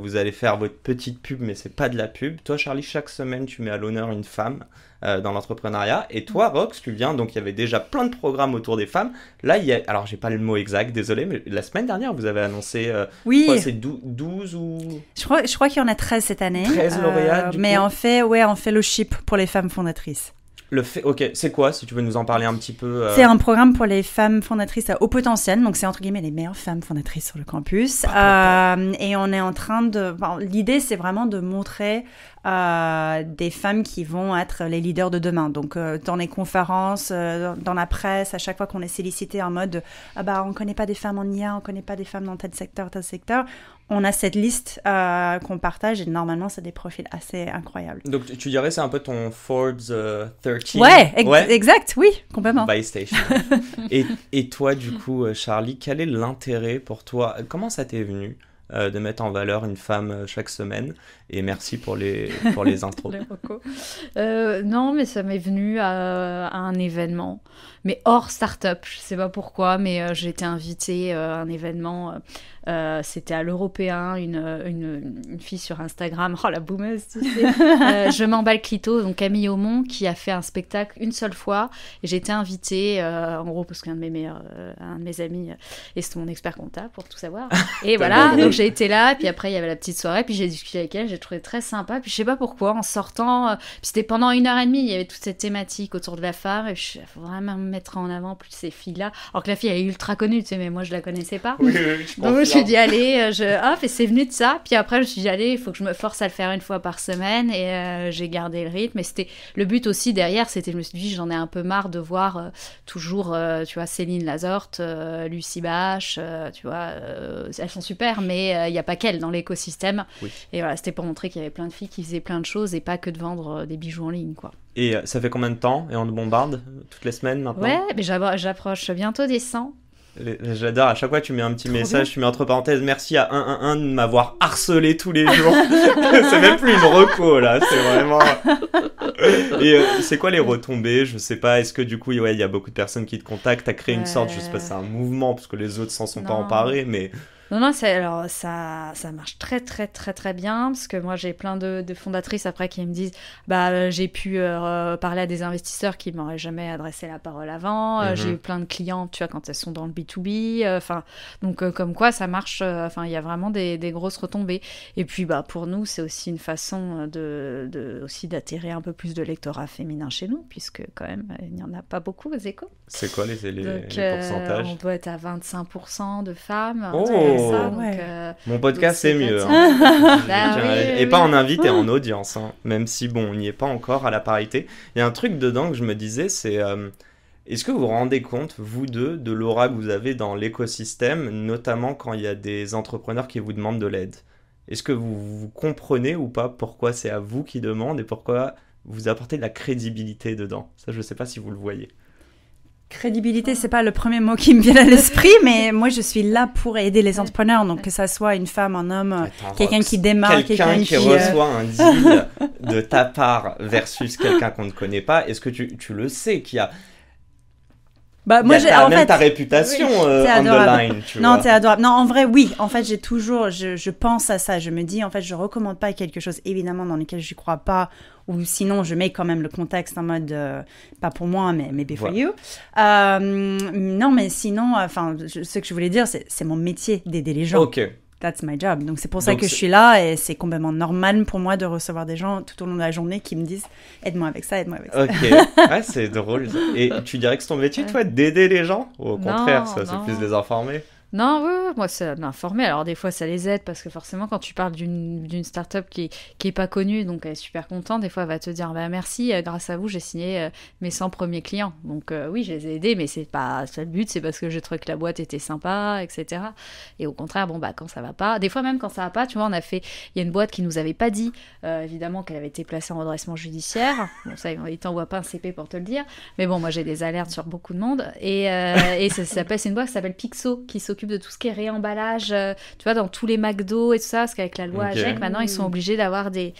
vous allez faire votre petite pub, mais c'est pas de la pub. Toi, Charlie, chaque semaine, tu mets à l'honneur une femme euh, dans l'entrepreneuriat. Et toi, Rox, tu viens, donc il y avait déjà plein de programmes autour des femmes. Là, il y a, alors j'ai pas le mot exact, désolé, mais la semaine dernière, vous avez annoncé, euh, oui. c'est 12, ou... Je crois, je crois qu'il y en a 13 cette année. 13 euh, lauréats, Mais en fait, ouais, on fait le chip pour les femmes fondatrices. Le fait, ok, c'est quoi si tu veux nous en parler un petit peu C'est un programme pour les femmes fondatrices à haut potentiel, donc c'est entre guillemets les meilleures femmes fondatrices sur le campus. et on est en train de, l'idée c'est vraiment de montrer euh, des femmes qui vont être les leaders de demain. Donc euh, dans les conférences, euh, dans, la presse, à chaque fois qu'on est sollicité en mode ah bah on connaît pas des femmes en IA, on connaît pas des femmes dans tel secteur, tel secteur, on a cette liste qu'on partage et normalement c'est des profils assez incroyables. Donc tu dirais c'est un peu ton Forbes 13 ouais, exact, oui, complètement. By et toi du coup Charlie, quel est l'intérêt pour toi Comment ça t'est venu euh, de mettre en valeur une femme euh, chaque semaine. Et merci pour les, pour les intros. Euh, non, mais ça m'est venu à, un événement, mais hors start-up. Je sais pas pourquoi, mais j'ai été invitée à un événement. C'était à l'Européen, une, fille sur Instagram. Oh la boumeuse, tu je m'emballe Clito, donc Camille Aumont, qui a fait un spectacle une seule fois. Et j'ai été invitée, en gros, parce qu'un de mes meilleurs, un de mes amis, est mon expert comptable pour tout savoir. Et voilà, j'ai été là, puis après il y avait la petite soirée, puis j'ai discuté avec elle, j'ai trouvé très sympa. Puis je sais pas pourquoi, en sortant, euh, puis c'était pendant une heure et demie, il y avait toute cette thématique autour de la femme, et je faut vraiment mettre en avant plus ces filles-là. Alors que la fille elle est ultra connue, tu sais, mais moi je la connaissais pas. je Donc suis dit allez, euh, je hop, et c'est venu de ça. Puis après je suis dit allez, il faut que je me force à le faire une fois par semaine, et euh, j'ai gardé le rythme. Et c'était le but aussi derrière, c'était je me suis dit j'en ai un peu marre de voir toujours, tu vois, Céline Lazorte, Lucie Bache, tu vois, elles sont super, mais euh, il n'y a pas qu'elle dans l'écosystème. Et voilà, c'était pour montrer qu'il y avait plein de filles qui faisaient plein de choses et pas que de vendre euh, des bijoux en ligne, quoi. Et euh, ça fait combien de temps Et on te bombarde toutes les semaines maintenant Ouais, mais j'approche bientôt des 100. J'adore, à chaque fois tu mets un petit message, tu mets entre parenthèses merci à 111 de m'avoir harcelé tous les jours. c'est même plus une reco là, c'est vraiment. Et c'est quoi les retombées Je sais pas, est-ce que du coup il y a beaucoup de personnes qui te contactent, t'as créé une sorte, je sais pas, c'est un mouvement parce que les autres s'en sont pas emparés, mais non, non, alors ça, ça marche très, très, très, très bien parce que moi j'ai plein de, fondatrices après qui me disent bah euh, j'ai pu euh, parler à des investisseurs qui m'auraient jamais adressé la parole avant. Euh, j'ai mhm. eu plein de clients, tu vois, quand elles sont dans le B 2 B. Enfin, donc comme quoi ça marche. Enfin, il y a vraiment des, grosses retombées. Et puis bah pour nous c'est aussi une façon de, aussi d'attirer un peu plus de lectorat féminin chez nous puisque quand même il n'y en a pas beaucoup aux échos. C'est quoi les, les, donc, pourcentages On doit être à 25% de femmes. Oh mon euh, podcast, c'est mieux. Hein. Bah bah et pas en invité, en audience. Hein. Même si, bon, on n'y est pas encore à la parité. Il y a un truc dedans que je me disais, c'est... Euh, est-ce que vous vous rendez compte, vous deux, de l'aura que vous avez dans l'écosystème, notamment quand il y a des entrepreneurs qui vous demandent de l'aide Est-ce que vous, vous, comprenez ou pas pourquoi c'est à vous qui demandent et pourquoi vous apportez de la crédibilité dedans Ça, je ne sais pas si vous le voyez. Crédibilité, ah. c'est pas le premier mot qui me vient à l'esprit, mais moi je suis là pour aider les entrepreneurs, donc que ça soit une femme, un homme, euh, quelqu'un qui démarre, quelqu'un qui, euh, reçoit un deal de ta part versus quelqu'un qu'on ne connaît pas. Est-ce que tu, tu, le sais qu'il y a bah, moi, j'ai même ta réputation oui, euh, Line, non, t'es adorable. Non, en vrai, oui. En fait, j'ai toujours, je, je pense à ça. Je me dis, en fait, je recommande pas quelque chose, évidemment, dans lequel je crois pas ou sinon je mets quand même le contexte en mode euh, pas pour moi mais mais for you. Euh, non mais sinon euh, enfin ce que je voulais dire c'est mon métier d'aider les gens. OK. That's my job. Donc c'est pour ça que je suis là et c'est complètement normal pour moi de recevoir des gens tout au long de la journée qui me disent aide-moi avec ça, aide-moi avec ça. Ok, ah, c'est drôle. Et tu dirais que c'est ton métier, toi, d'aider les gens Ou au contraire, ça c'est plus les informer non, moi, ça m'a Alors, des fois, ça les aide parce que forcément, quand tu parles d'une start-up qui, qui est pas connue, donc elle est super contente, des fois, elle va te dire bah, Merci, euh, grâce à vous, j'ai signé euh, mes 100 premiers clients. Donc, euh, oui, je les ai aidés, mais c'est pas ça le but, c'est parce que j'ai trouvé que la boîte était sympa, etc. Et au contraire, bon, bah, quand ça va pas, des fois, même quand ça va pas, tu vois, on a fait. Il y a une boîte qui nous avait pas dit, évidemment, qu'elle avait été placée en redressement judiciaire. Bon, ça, ils t'envoient pas un CP pour te le dire. Mais bon, moi, j'ai des alertes sur beaucoup de monde. Et, ça, c'est une boîte qui s'appelle Pixo, qui s'occupe de tout ce qui est réemballage, euh, tu vois, dans tous les McDo et tout ça, parce qu'avec la loi e maintenant, ils sont mmh. obligés d'avoir des,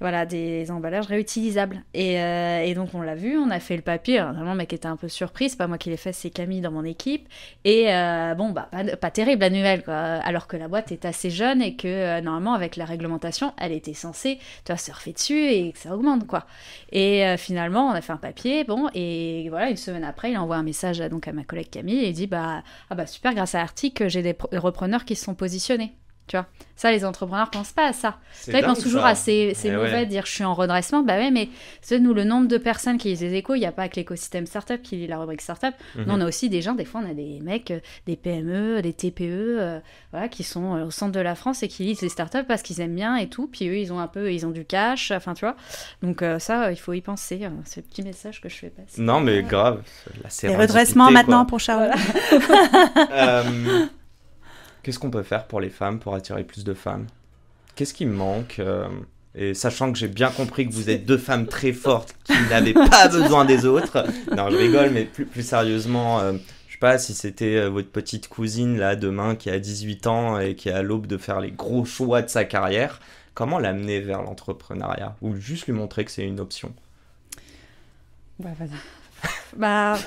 voilà, des emballages réutilisables. Euh, et, donc on l'a vu, on a fait le papier. Normalement, vraiment, le mec était un peu surpris, n'est pas moi qui l'ai fait, c'est Camille dans mon équipe. Et euh, bon, bah, pas, terrible la nouvelle, Alors que la boîte est assez jeune et que euh, normalement, avec la réglementation, elle était censée, tu vois, surfer dessus et que ça augmente, quoi. Et finalement, on a fait un papier, bon, et voilà, une semaine après, il envoie un message donc à ma collègue Camille et il dit, bah, ah bah super, grâce à l'article, j'ai des repreneurs qui se sont positionnés. Tu vois, ça, les entrepreneurs pensent pas à ça. ils pensent toujours à ces eh mauvais dire je suis en redressement. Bah ouais, mais c'est nous, le nombre de personnes qui lisent les échos, il n'y a pas que l'écosystème startup qui lit la rubrique startup. up mhm. on a aussi des gens, des fois, on a des mecs, euh, des PME, des TPE, euh, qui sont euh, au centre de la France et qui lisent les startups parce qu'ils aiment bien et tout. Puis eux, ils ont un peu, ils ont du cash, enfin, tu vois. Donc, ça, il faut y penser. Hein, c'est le petit message que je fais passer. Non, mais grave. Les redressements maintenant pour Charles. Qu'est-ce qu'on peut faire pour les femmes, pour attirer plus de femmes Qu'est-ce qui me manque euh, et sachant que j'ai bien compris que vous êtes deux femmes très fortes qui n'avaient pas besoin des autres. Non, je rigole, mais plus, sérieusement, je euh, je sais pas si c'était euh, votre petite cousine là demain qui a 18 ans et qui est à l'aube de faire les gros choix de sa carrière. Comment l'amener vers l'entrepreneuriat ou juste lui montrer que c'est une option Bah, vas bah.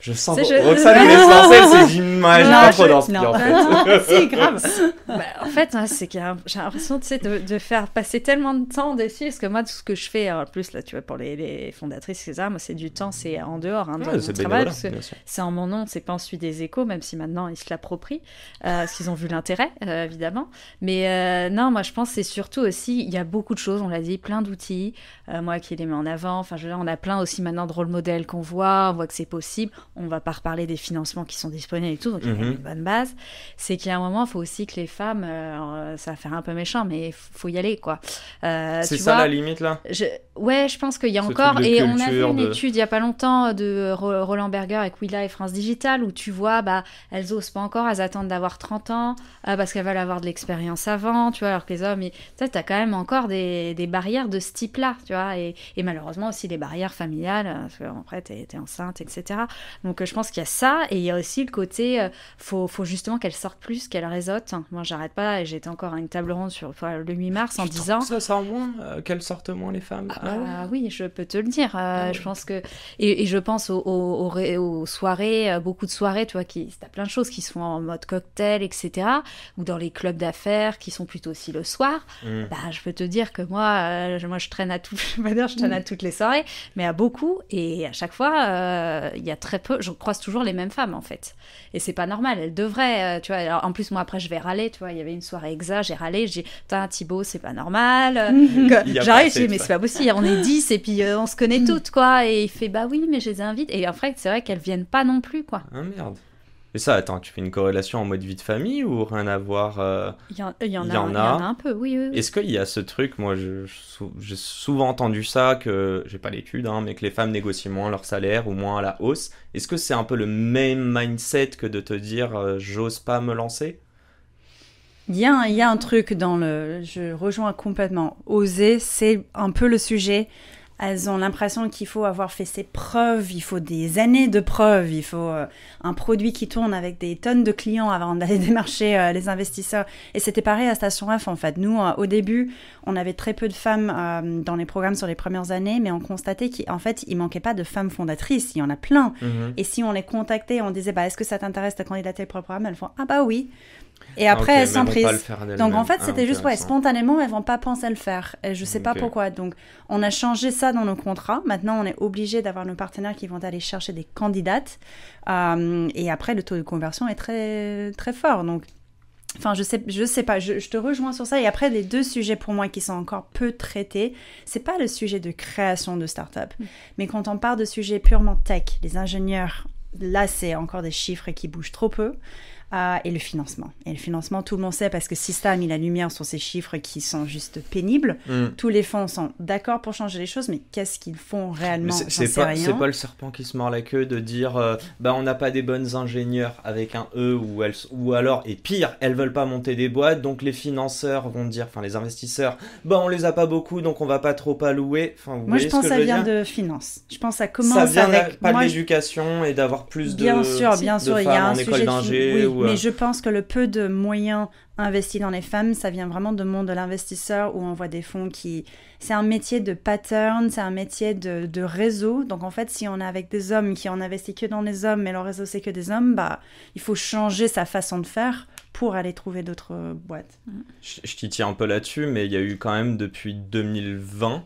Je sens que Roxane, c'est j'imagine pas trop dans ce en fait. Hein, c'est grave. en fait, c'est que j'ai l'impression de, faire passer tellement de temps dessus, parce que moi, tout ce que je fais, hein, en plus, là, tu vois, pour les, fondatrices, moi, c'est du temps, c'est en dehors, hein, c'est travail, c'est en mon nom, c'est pas en des échos, même si maintenant, ils se l'approprient, euh, parce qu'ils ont vu l'intérêt, euh, évidemment. Mais euh, non, moi, je pense c'est surtout aussi, il y a beaucoup de choses, on l'a dit, plein d'outils, euh, moi qui les mets en avant, enfin, je on a plein aussi maintenant de rôles modèles qu'on voit, on voit que c'est possible on va pas reparler des financements qui sont disponibles et tout, donc il y a mhm. une bonne base. C'est qu'il y a un moment, il faut aussi que les femmes, euh, ça va faire un peu méchant, mais il faut y aller, quoi. Euh, c'est ça la limite, là Ouais, je pense qu'il y a encore, et on a fait une étude il y a pas longtemps de Roland Berger avec Willa et France Digital, où tu vois, bah, elles osent pas encore, elles attendent d'avoir 30 ans, euh, parce qu'elles veulent avoir de l'expérience avant, tu vois, alors que les hommes, tu as quand même encore des, barrières de ce type-là, tu vois, et, malheureusement aussi des barrières familiales, parce que après, t'es es enceinte, etc. Donc euh, je pense qu'il y a ça et il y a aussi le côté, euh, faut, faut justement qu'elle sorte plus, qu'elle réseaute. Moi j'arrête pas et j'étais encore à une table ronde sur le 8 mars en disant. Ça sort moins, euh, qu'elle qu'elles sortent moins les femmes. Ah, ah, Oui, je peux te le dire. Ah je pense que. Et, je pense aux, soirées, beaucoup de soirées, tu vois, qui. T'as plein de choses qui sont en mode cocktail, etc. Ou dans les clubs d'affaires qui sont plutôt aussi le soir. Mm. Bah, je peux te dire que moi, moi je traîne à tout. je traîne à mm. toutes les soirées, mais à beaucoup. Et à chaque fois, il y a très peu, je croise toujours les mêmes femmes en fait. Et c'est pas normal, elles devraient, euh, tu vois. en plus, moi après, je vais râler, tu vois. Il y avait une soirée exa, j'ai râlé, j'ai dit, Thibaut, c'est pas normal. Euh, j'arrive, mais c'est pas possible, on est 10 et puis euh, on se connaît mm. toutes, quoi. Et il fait, bah oui, mais je les invite. Et en fait, c'est vrai qu'elles viennent pas non plus, quoi. Ah merde. Mais ça, attends, tu fais une corrélation en mode vie de famille ou rien à voir Il y, en, a, un peu, oui. Est-ce qu'il y a ce truc, moi j'ai souvent entendu ça, que j'ai pas l'étude, hein, mais que les femmes négocient moins leur salaire ou moins à la hausse. Est-ce que c'est un peu le même mindset que de te dire euh, j'ose pas me lancer il y, a un, truc dans le... Je rejoins complètement. Oser, c'est un peu le sujet elles ont l'impression qu'il faut avoir fait ses preuves, il faut des années de preuves, il faut euh, un produit qui tourne avec des tonnes de clients avant d'aller démarcher euh, les investisseurs. Et c'était pareil à Station F en fait. Nous, euh, au début, on avait très peu de femmes dans les programmes sur les premières années, mais on constatait qu'en fait, il manquait pas de femmes fondatrices. Il y en a plein. Mhm. Et si on les contactait, on disait bah, est-ce que ça t'intéresse de candidater pour le programme Elles font ah bah oui. Et après, elles okay. elles Donc en fait, ah, c'était juste, ouais, spontanément, elles vont pas penser à le faire. Et je sais pas pourquoi. Donc on a changé ça dans nos contrats. Maintenant, on est obligé d'avoir nos partenaires qui vont aller chercher des candidates. Euh, et après, le taux de conversion est très, très fort. Donc Enfin, je sais, je sais pas, je, te rejoins sur ça. Et après, les deux sujets pour moi qui sont encore peu traités, c'est pas le sujet de création de start-up. Mm. Mais quand on parle de sujets purement tech, les ingénieurs, là, c'est encore des chiffres qui bougent trop peu et le financement. Et le financement, tout le monde sait parce que Sista a mis la lumière sur ces chiffres qui sont juste pénibles. Mm. Tous les fonds sont d'accord pour changer les choses, mais qu'est-ce qu'ils font réellement C'est pas, pas, le serpent qui se mord la queue de dire euh, bah on n'a pas des bonnes ingénieurs avec un E ou, elles, ou alors, et pire, elles veulent pas monter des boîtes, donc les financeurs vont dire, enfin les investisseurs, bah on les a pas beaucoup, donc on va pas trop allouer. Enfin, moi je pense que ça vient de finance. Je pense à comment ça vient avec... pas de l'éducation et d'avoir plus de. Bien sûr, bien sûr, il y a un sujet. Mais euh, je pense que le peu de moyens investis dans les femmes, ça vient vraiment de monde de l'investisseur où on voit des fonds qui... C'est un métier de pattern, c'est un métier de, réseau. Donc en fait, si on est avec des hommes qui en investissent que dans les hommes, mais leur réseau c'est que des hommes, bah il faut changer sa façon de faire pour aller trouver d'autres boîtes. Je, je t'y tiens un peu là-dessus, mais il y a eu quand même depuis 2020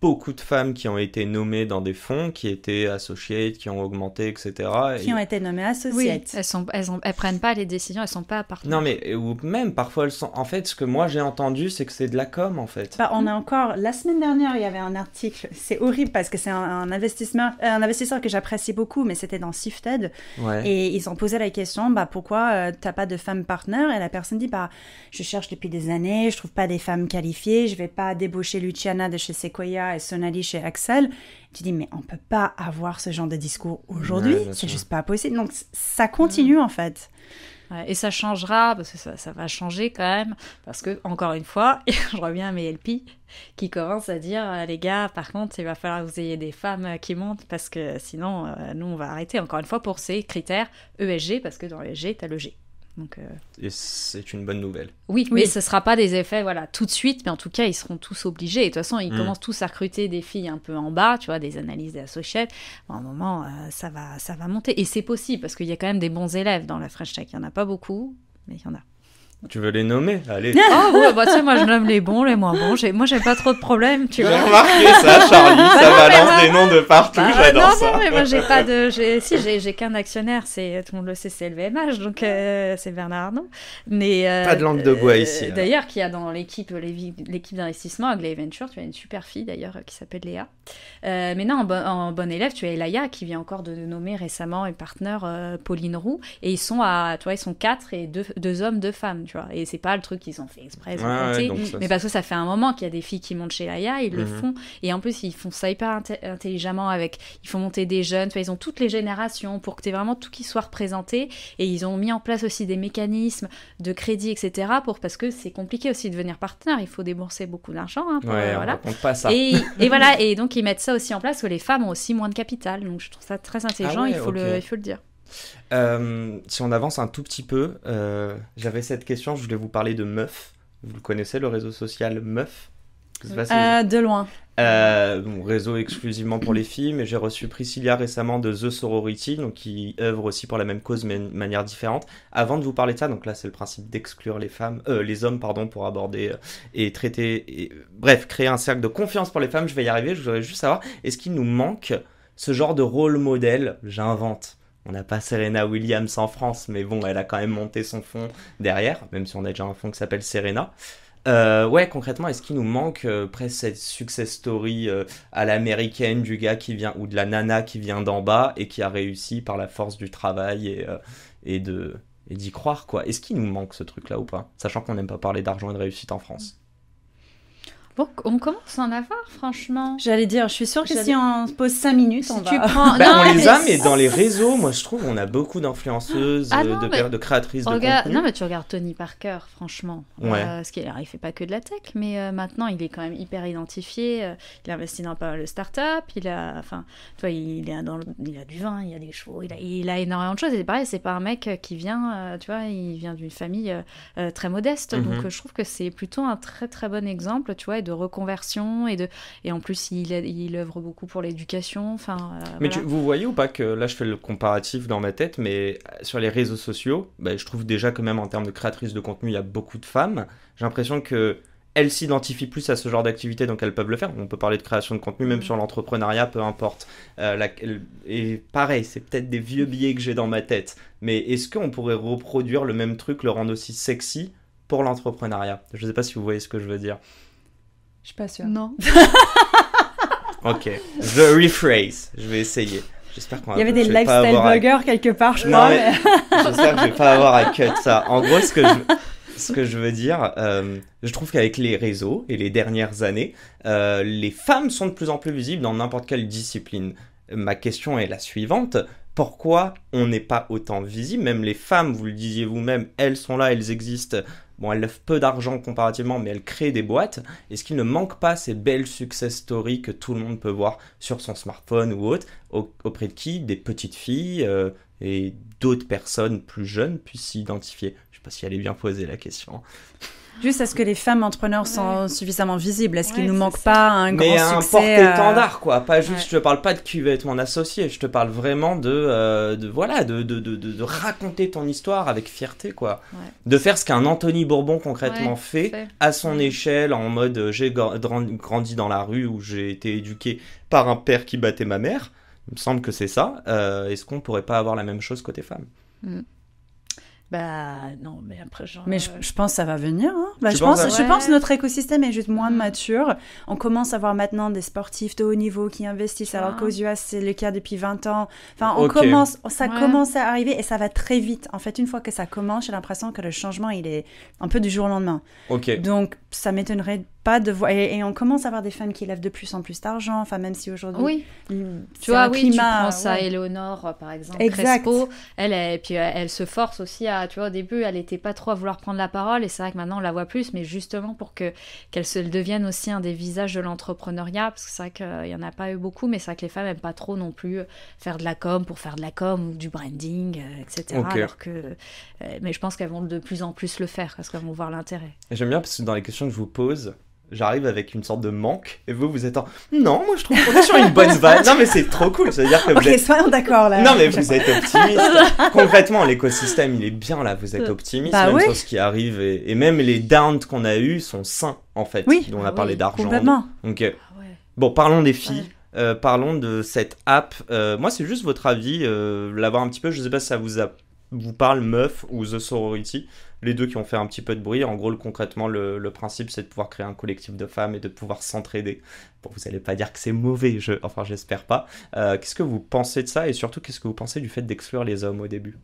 beaucoup de femmes qui ont été nommées dans des fonds, qui étaient associées qui ont augmenté, etc. Qui ont été nommées associées Oui, elles, sont, elles, prennent pas les décisions, elles sont pas part. Non, mais ou même parfois elles sont. En fait, ce que moi j'ai entendu, c'est que c'est de la com, en fait. Bah, on a encore la semaine dernière, il y avait un article. C'est horrible parce que c'est un, investissement, investisseur, un investisseur que j'apprécie beaucoup, mais c'était dans Sifted. Et ils ont posé la question, bah pourquoi tu euh, t'as pas de femmes partenaires Et la personne dit, bah je cherche depuis des années, je trouve pas des femmes qualifiées, je vais pas débaucher Luciana de chez Sequoia et Sonali chez Axel, tu dis mais on peut pas avoir ce genre de discours aujourd'hui, c'est juste pas possible. Donc ça continue en fait. et ça changera, parce que ça, va changer quand même, parce que, encore une fois, je reviens à mes LP qui commencent à dire euh, les gars, par contre, il va falloir que vous ayez des femmes euh, qui montent, parce que sinon, euh, nous, on va arrêter, encore une fois, pour ces critères ESG, parce que dans l'ESG, tu as le G. Euh, Et c'est une bonne nouvelle. Oui, mais ce sera pas des effets voilà, tout de suite, mais en tout cas, ils seront tous obligés. Et de toute façon, ils mm. commencent tous à recruter des filles un peu en bas, tu vois, des analyses, des associates. à un moment, euh, ça, va, ça va monter. Et c'est possible, parce qu'il y a quand même des bons élèves dans la French Tech. Il n'y en a pas beaucoup, mais il y en a. Tu veux les nommer Allez. Ah ouais, bah, moi je nomme les bons, les moins bons. Moi j'ai pas trop de problèmes, tu vois. J'ai remarqué ça, bah Charlie, ça balance des noms de partout, bah, j'adore ça. Non, mais moi j'ai pas de. Si, j'ai qu'un actionnaire, c'est tout le monde le sait, c'est le donc euh, c'est Bernard Arnault. Mais, euh, pas de langue de bois ici. Euh, d'ailleurs, qui a dans l'équipe l'équipe d'investissement à les Venture, tu as une super fille d'ailleurs qui s'appelle Léa. mais non, en, bon, bonne élève, tu as Elaya qui vient encore de nommer récemment une partenaire Pauline Roux. Et ils sont à, tu ils sont quatre et deux, hommes, deux femmes, et c'est pas le truc qu'ils ont fait exprès, mais parce que ça fait un moment qu'il y a des filles qui montent chez Aya, ils le mhm. font, et en plus ils font ça hyper intelligemment avec, ils font monter des jeunes, ils ont toutes les générations pour que tu vraiment tout qui soit représenté, et ils ont mis en place aussi des mécanismes de crédit, etc., pour, parce que c'est compliqué aussi de devenir partenaire, il faut débourser beaucoup d'argent, hein, voilà. pas ça. Et, voilà, et donc ils mettent ça aussi en place où les femmes ont aussi moins de capital, donc je trouve ça très intelligent, ah il, faut le, il faut le dire. Euh, si on avance un tout petit peu, euh, j'avais cette question, je voulais vous parler de Meuf. Vous le connaissez, le réseau social Meuf de loin. Euh, réseau exclusivement pour les filles, mais j'ai reçu Priscilla récemment de The Sorority, donc qui œuvre aussi pour la même cause mais de manière différente. Avant de vous parler de ça, donc là c'est le principe d'exclure les femmes, les hommes pardon, pour aborder et traiter, et, bref, créer un cercle de confiance pour les femmes. Je vais y arriver. Je voudrais juste savoir, est-ce qu'il nous manque ce genre de rôle modèle J'invente on n'a pas Serena Williams en France, mais bon, elle a quand même monté son fond derrière, même si on a déjà un fond qui s'appelle Serena. Euh, ouais, concrètement, est-ce qu'il nous manque euh, près cette success story euh, à l'américaine du gars qui vient ou de la nana qui vient d'en bas et qui a réussi par la force du travail et, et de et d'y croire quoi Est-ce qu'il nous manque ce truc-là ou pas Sachant qu'on n'aime pas parler d'argent et de réussite en France. Bon, on commence à en avoir, franchement. J'allais dire, je suis sûre que si on se pose cinq minutes, on tu va... prends... Bah, les a, mais dans les réseaux, moi, je trouve, on a beaucoup d'influenceuses, ah euh, de, créatrices de contenu. Non, mais tu regardes Tony Parker, franchement. Euh, il ne fait pas que de la tech, mais euh, maintenant, il est quand même hyper identifié. il investit dans pas mal de startups. Il a, enfin, il, est dans il a du vin, il a des chevaux, il a, énormément de choses. Et pareil, c'est pas un mec qui vient, tu vois, il vient d'une famille très modeste. Mm-hmm. Donc, je trouve que c'est plutôt un très, très bon exemple, tu vois de reconversion et de et en plus il oeuvre œuvre beaucoup pour l'éducation. Enfin. Euh, mais vous voyez ou pas que là je fais le comparatif dans ma tête, mais euh, sur les réseaux sociaux, bah, je trouve déjà que même en termes de créatrice de contenu, il y a beaucoup de femmes. J'ai l'impression que elles s'identifient plus à ce genre d'activité, donc elles peuvent le faire. On peut parler de création de contenu, même mm. sur l'entrepreneuriat, peu importe. Euh, la, et pareil, c'est peut-être des vieux billets que j'ai dans ma tête. Mais est-ce qu'on pourrait reproduire le même truc, le rendre aussi sexy pour l'entrepreneuriat Je ne sais pas si vous voyez ce que je veux dire. Je suis pas sûre. Non. ok, The rephrase. Je vais essayer. J'espère qu'on Il y avait des lifestyle bloggers quelque part, je crois. J'espère que je vais pas avoir à cut ça. En gros, ce que je, ce que je veux dire, euh, je trouve qu'avec les réseaux et les dernières années, euh, les femmes sont de plus en plus visibles dans n'importe quelle discipline. Ma question est la suivante. Pourquoi on n'est pas autant visible Même les femmes, vous le disiez vous-même, elles sont là, elles existent Bon, elle lève peu d'argent comparativement, mais elle crée des boîtes. Est-ce qu'il ne manque pas ces belles success stories que tout le monde peut voir sur son smartphone ou autre, auprès de qui des petites filles euh, et d'autres personnes plus jeunes puissent s'identifier Je ne sais pas si elle est bien posée la question. Juste à ce que les femmes entrepreneurs sont suffisamment visibles, est-ce qu'il nous manque pas un grand Mais un euh, porte-étendard, quoi. Pas juste, je te parle pas de être mon associé, je te parle vraiment de, euh, voilà, de, raconter ton histoire avec fierté, quoi. De faire ce qu'un Anthony Bourbon concrètement fait, à son échelle, en mode euh, j'ai grandi dans la rue où j'ai été éduqué par un père qui battait ma mère. Il me semble que c'est ça. est-ce qu'on pourrait pas avoir la même chose côté femme mm. Bah non, mais après genre. Mais je, euh, pense ça va venir. Hein. Bah, je, pense, je pense notre écosystème est juste moins mm. mature. On commence à voir maintenant des sportifs de haut niveau qui investissent, alors qu'aux US c'est le cas depuis 20 ans. Enfin, on commence, ça commence à arriver et ça va très vite. En fait, une fois que ça commence, j'ai l'impression que le changement il est un peu du jour au lendemain. Donc ça m'étonnerait pas de voix. Et, on commence à avoir des femmes qui lèvent de plus en plus d'argent. Enfin, même si aujourd'hui. Oui. Tu vois, oui, tu ça, Eleonore, euh, par exemple. Crespo, elle, et puis euh, elle, se force aussi à. Tu vois, au début, elle n'était pas trop à vouloir prendre la parole. Et c'est vrai que maintenant, on la voit plus. Mais justement, pour que qu'elle se devienne aussi un des visages de l'entrepreneuriat. Parce que c'est vrai qu'il euh, n'y en a pas eu beaucoup. Mais c'est vrai que les femmes n'aiment pas trop non plus faire de la com pour faire de la com ou du branding, etc. Alors que. mais je pense qu'elles vont de plus en plus le faire parce qu'elles vont voir l'intérêt. J'aime bien parce que dans les questions que je vous pose, j'arrive avec une sorte de manque et vous vous êtes en non moi je trouve qu'on est sur une bonne vague non mais c'est trop cool c'est à dire que vous ok êtes... soyons d'accord là non mais vous êtes optimiste concrètement l'écosystème il est bien là vous êtes bah optimiste même sur ce qui arrive et, même les downs qu'on a eu sont sains en fait oui on a ah parlé d'argent complètement donc euh, ah bon parlons des filles euh, parlons de cette app. Euh, moi, c'est juste votre avis, l'avoir un petit peu. Je sais pas si ça vous a vous parle Meuf ou The Sorority, les deux qui ont fait un petit peu de bruit. En gros, concrètement, le, principe, c'est de pouvoir créer un collectif de femmes et de pouvoir s'entraider. Bon, vous allez pas dire que c'est mauvais, je, enfin, j'espère pas. Euh, qu'est-ce que vous pensez de ça et surtout, qu'est-ce que vous pensez du fait d'exclure les hommes au début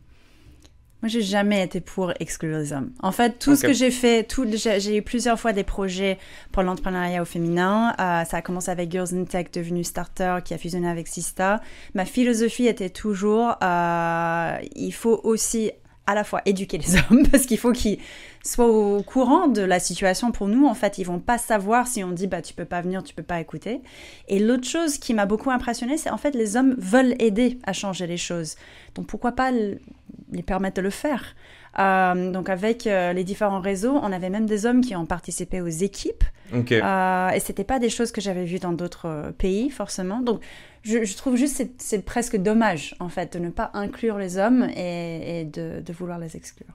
moi, j'ai jamais été pour exclure les hommes. En fait, tout ce que j'ai fait, tout, j'ai eu plusieurs fois des projets pour l'entrepreneuriat au féminin. Euh, ça a commencé avec Girls in Tech, devenu Starter, qui a fusionné avec Sista. Ma philosophie était toujours, euh, il faut aussi à la fois éduquer les hommes parce qu'il faut qu'ils soient au courant de la situation pour nous. En fait, ils vont pas savoir si on dit bah tu peux pas venir, tu peux pas écouter. Et l'autre chose qui m'a beaucoup impressionnée, c'est en fait les hommes veulent aider à changer les choses. Donc pourquoi pas les permettre de le faire euh, Donc avec euh, les différents réseaux, on avait même des hommes qui ont participé aux équipes et Euh, et c'était pas des choses que j'avais vues dans d'autres euh, pays, forcément. Donc, je, trouve juste que c'est presque dommage, en fait, de ne pas inclure les hommes et, de, vouloir les exclure.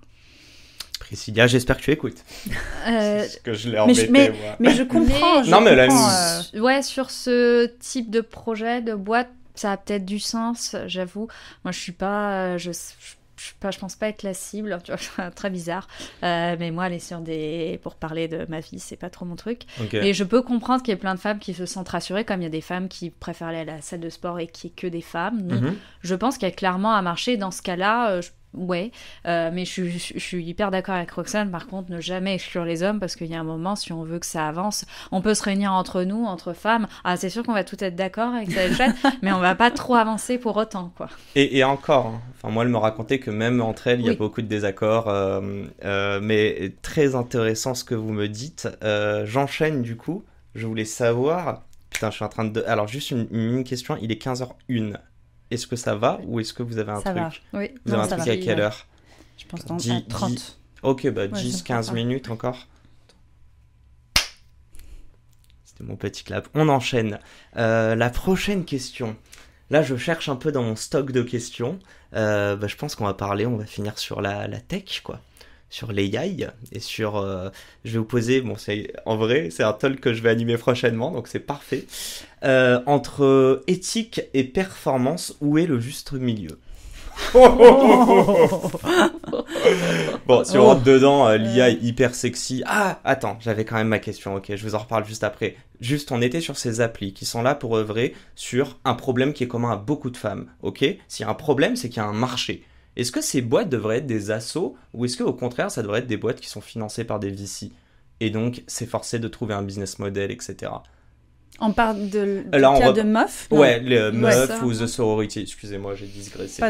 Priscilla, j'espère que tu écoutes. Euh, que je l'ai embêté, mais, moi. mais, je comprends. non, mais là, euh, Ouais, sur ce type de projet, de boîte, ça a peut-être du sens, j'avoue. Moi, je suis pas. Euh, je, pas, je pense pas être la cible, tu vois, très bizarre. Euh, mais moi, aller sur des. pour parler de ma vie, c'est pas trop mon truc. Et je peux comprendre qu'il y ait plein de femmes qui se sentent rassurées, comme il y a des femmes qui préfèrent aller à la salle de sport et qui est que des femmes. Mhm. je pense qu'il y a clairement un marché. Dans ce cas-là, euh, ouais. Euh, mais je, suis hyper d'accord avec Roxane, par contre, ne jamais exclure les hommes, parce qu'il y a un moment, si on veut que ça avance, on peut se réunir entre nous, entre femmes. Ah, c'est sûr qu'on va tout être d'accord avec ça, mais on va pas trop avancer pour autant, quoi. Et, encore, hein. enfin, moi, elle me racontait que même entre elles, il y a beaucoup de désaccords, euh, euh, mais très intéressant ce que vous me dites. J'enchaîne, du coup, je voulais savoir... Putain, je suis en train de... Alors, juste une, une question, il est 15h01. Est-ce que ça va ou est-ce que vous avez un truc Vous avez un à quelle heure Je pense dans 10, 30. Ok, bah 10, 15 minutes encore. C'était mon petit clap. On enchaîne. Euh, la prochaine question. Là, je cherche un peu dans mon stock de questions. Euh, bah, je pense qu'on va parler, on va finir sur la, la tech, quoi sur les et sur. Euh, je vais vous poser, bon, c'est en vrai, c'est un talk que je vais animer prochainement, donc c'est parfait. Euh, entre éthique et performance, où est le juste milieu bon, si on rentre dedans, euh, l'IA est hyper sexy. Ah, attends, j'avais quand même ma question, ok, je vous en reparle juste après. Juste, on était sur ces applis qui sont là pour œuvrer sur un problème qui est commun à beaucoup de femmes, ok S'il y a un problème, c'est qu'il y a un marché. Est-ce que ces boîtes devraient être des assos ou est-ce qu'au contraire, ça devrait être des boîtes qui sont financées par des VC Et donc, c'est de trouver un business model, etc. On parle de, du de meuf Ouais, le meuf ou The Sorority. Excusez-moi, j'ai digressé.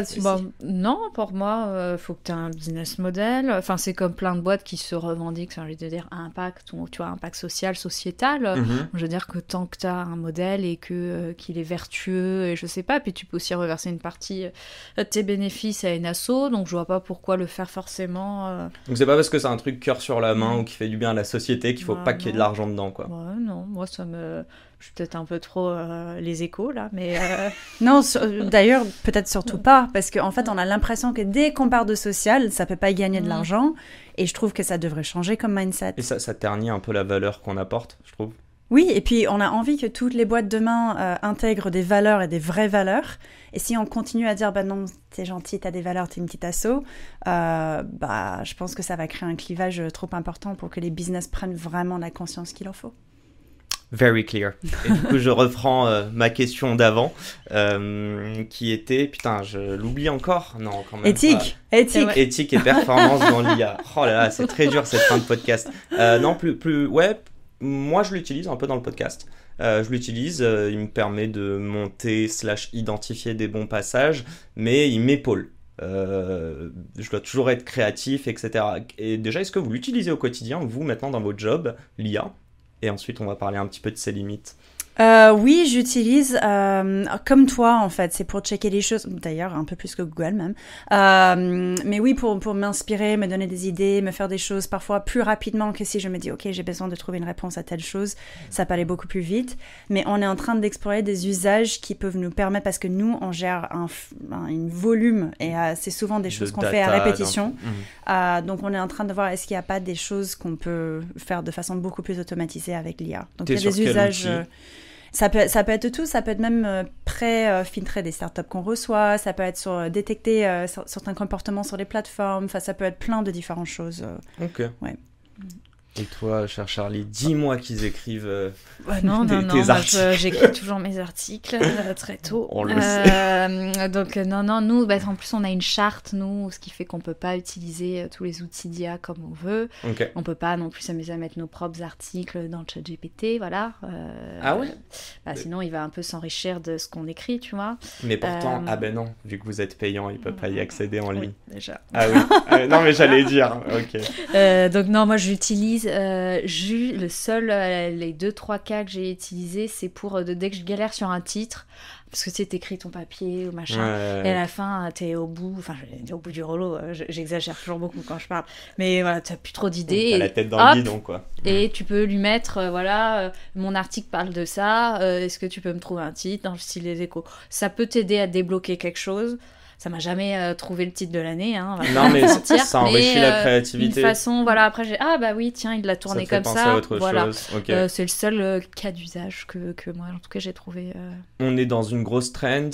non, pour moi, il euh, faut que tu aies un business model. Enfin, c'est comme plein de boîtes qui se revendiquent, j'ai envie de dire, impact, ou, tu vois, impact social, sociétal. Mhm. Je veux dire que tant que tu as un modèle et que euh, qu'il est vertueux, et je sais pas, puis tu peux aussi reverser une partie euh, de tes bénéfices à une asso, donc je vois pas pourquoi le faire forcément. Donc, c'est pas parce que c'est un truc cœur sur la main ou qui fait du bien à la société qu'il faut bah pas qu'il y ait de l'argent dedans, quoi. Ouais, bah non, moi, ça me je suis peut-être un peu trop euh, les échos là, mais euh, non. D'ailleurs, peut-être surtout pas, parce qu'en fait, on a l'impression que dès qu'on part de social, ça peut pas gagner de mm. l'argent, et je trouve que ça devrait changer comme mindset. Et ça, ternit un peu la valeur qu'on apporte, je trouve. Oui, et puis on a envie que toutes les boîtes demain main euh, intègrent des valeurs et des vraies valeurs. Et si on continue à dire, bah non, t'es gentil, t'as des valeurs, t'es une petite asso, bah je pense que ça va créer un clivage trop important pour que les business prennent vraiment la conscience qu'il en faut. Very clear. Et du coup, je reprends euh, ma question d'avant, euh, qui était, putain, je l'oublie encore. Non, quand même. Éthique, éthique, éthique et performance dans l'IA. Oh là là, c'est très dur cette fin de podcast. Euh, non, plus, plus, ouais. Moi, je l'utilise un peu dans le podcast. je l'utilise, il me permet de monter slash identifier des bons passages, mais il m'épaule. je dois toujours être créatif, etc. Et déjà, est-ce que vous l'utilisez au quotidien, vous, maintenant, dans votre job, l'IA et ensuite on va parler un petit peu de ses limites. Euh, oui, j'utilise euh, comme toi en fait, c'est pour checker les choses, d'ailleurs un peu plus que Google même. Euh, mais oui, pour, pour m'inspirer, me donner des idées, me faire des choses parfois plus rapidement que si je me dis ok j'ai besoin de trouver une réponse à telle chose, ça peut aller beaucoup plus vite. Mais on est en train d'explorer des usages qui peuvent nous permettre, parce que nous on gère un, volume et euh, c'est souvent des choses qu'on fait à répétition. Mm. Euh, donc on est en train de voir est-ce qu'il n'y a pas des choses qu'on peut faire de façon beaucoup plus automatisée avec l'IA. Donc il y a des usages... Euh, ça peut, ça peut être tout, ça peut être même euh, pré-filtrer euh, des startups qu'on reçoit, ça peut être sur euh, détecter certains comportements sur les plateformes, ça peut être plein de différentes choses. Ok. Ouais. Et toi, cher Charlie, dis-moi qu'ils écrivent euh, bah non, non, non, tes articles. J'écris toujours mes articles euh, très tôt. On le sait. Euh, donc non, non, nous, bah, en plus, on a une charte, nous, ce qui fait qu'on peut pas utiliser tous les outils d'IA comme on veut. On On peut pas non plus s'amuser à mettre nos propres articles dans le chat GPT, voilà. ah ouais bah, Sinon, il va un peu s'enrichir de ce qu'on écrit, tu vois. Mais pourtant, ah ben non, vu que vous êtes payant, il peut pas y mm. accéder en ligne. déjà. Ah oui. Ah, non, mais j'allais dire. Ok. donc non, moi, j'utilise euh, le seul, euh, les deux trois cas que j'ai utilisé c'est pour euh, dès que je galère sur un titre, parce que tu écrit ton papier ou machin, et à la fin, t'es au bout, enfin, au bout du rouleau, j'exagère toujours beaucoup quand je parle, mais voilà, t'as plus trop d'idées. la tête dans le bidon, quoi. Et mm. tu peux lui mettre, voilà, mon article parle de ça, est-ce que tu peux me trouver un titre dans le style des échos Ça peut t'aider à débloquer quelque chose ça m'a jamais euh, trouvé le titre de l'année. Hein, non, mais ça enrichit la euh, créativité. De façon, voilà, après j'ai ah bah oui, tiens, il l'a tourné ça comme ça. À autre voilà. chose. Euh, c'est le seul cas d'usage que, que, moi, en tout cas, j'ai trouvé. On est dans une grosse trend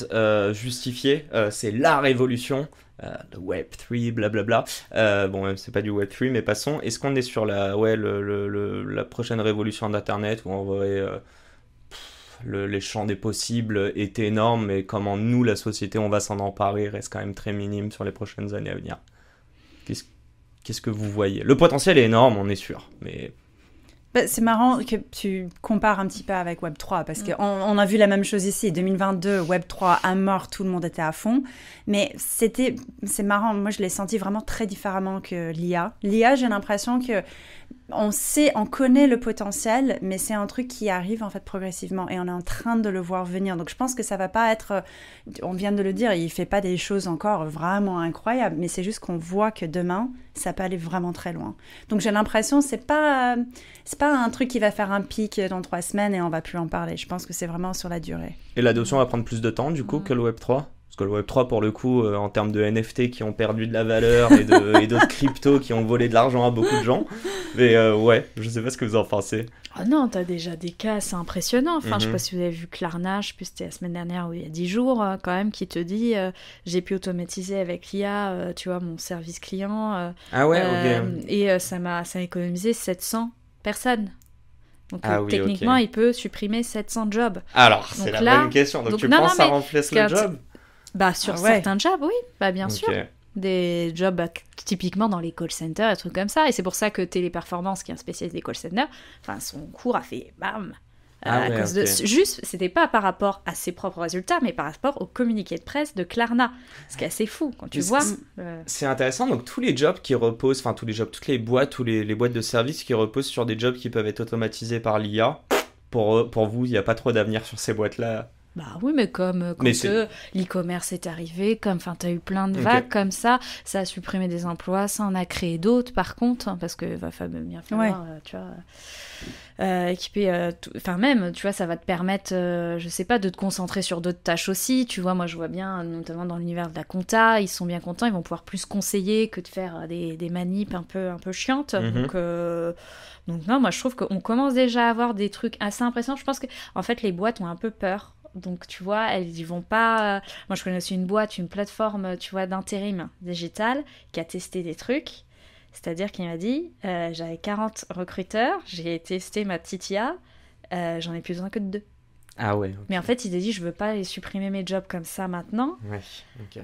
justifiée. c'est la révolution. le Web 3, blablabla. Euh, bon, c'est pas du Web 3, mais passons. Est-ce qu'on est sur la, ouais, le, le, la prochaine révolution d'Internet où on va les champs des possibles étaient énormes, mais comment nous, la société, on va s'en emparer reste quand même très minime sur les prochaines années à venir. Qu'est-ce que vous voyez Le potentiel est énorme, on est sûr, mais bah, c'est marrant que tu compares un petit peu avec Web3 parce mm. qu'on on a vu la même chose ici. 2022, Web3 à mort, tout le monde était à fond. Mais c'était, c'est marrant, moi je l'ai senti vraiment très différemment que l'IA. L'IA, j'ai l'impression que on sait, on connaît le potentiel, mais c'est un truc qui arrive en fait progressivement et on est en train de le voir venir. Donc je pense que ça va pas être, euh, on vient de le dire, il fait pas des choses encore vraiment incroyables, mais c'est juste qu'on voit que demain ça peut aller vraiment très loin. Donc j'ai l'impression c'est pas euh, c'est pas un truc qui va faire un pic dans trois semaines et on va plus en parler. Je pense que c'est vraiment sur la durée. Et l'adoption va prendre plus de temps du coup que le Web 3 parce que le Web3, pour le coup, euh, en termes de NFT qui ont perdu de la valeur et d'autres cryptos qui ont volé de l'argent à beaucoup de gens. Mais euh, ouais, je sais pas ce que vous en pensez. Ah non, as déjà des cas assez impressionnants. Enfin, ne je sais pas mhm. si vous avez vu Clarnage, je plus c'était la semaine dernière ou il y a 10 jours, euh, quand même, qui te dit j'ai pu automatiser avec l'IA, tu vois, mon service client. ah ouais, ok. Et ça m'a économisé 700 personnes. Donc ah techniquement, il peut supprimer 700 jobs. Alors, c'est la bonne question. Donc, tu penses que ça remplacer le job bah, sur ah certains jobs, oui, bah, bien sûr. Des jobs bah, typiquement dans les call centers, des trucs comme ça. Et c'est pour ça que Téléperformance, qui est un spécialiste des call centers, enfin, son cours a fait bam. Juste, euh, n'était ah cause de... Juste, c'était pas par rapport à ses propres résultats, mais par rapport au communiqué de presse de Klarna. Ce qui est assez fou quand tu vois. Euh, c'est intéressant, donc tous les jobs qui reposent, enfin tous les jobs, toutes les boîtes, toutes les, boîtes de services qui reposent sur des jobs qui peuvent être automatisés par l'IA, pour, pour vous, il n'y a pas trop d'avenir sur ces boîtes-là bah oui, mais comme euh, quand l'e-commerce est arrivé, comme enfin as eu plein de vagues comme ça, ça a supprimé des emplois, ça en a créé d'autres par contre, hein, parce que va bien falloir, euh, tu vois, euh, équiper, enfin même, tu vois, ça va te permettre, je sais pas, de te concentrer sur d'autres tâches aussi. Tu vois, moi je vois bien, notamment dans l'univers de la compta, ils sont bien contents, ils vont pouvoir plus conseiller que de faire des, des manips un peu un peu chiantes. Mhm. Donc donc non, moi je trouve qu'on commence déjà à avoir des trucs assez impressionnants. Je pense que en fait les boîtes ont un peu peur donc, tu vois, elles, y vont pas. Euh, moi, je connais aussi une boîte, une plateforme, euh, tu vois, d'intérim digital qui a testé des trucs. C'est-à-dire qu'il m'a dit euh, j'avais 40 recruteurs, j'ai testé ma petite IA, j'en ai plus besoin que de deux. Ah ouais. Mais en fait, il a dit je veux pas supprimer mes jobs comme ça maintenant. Ouais,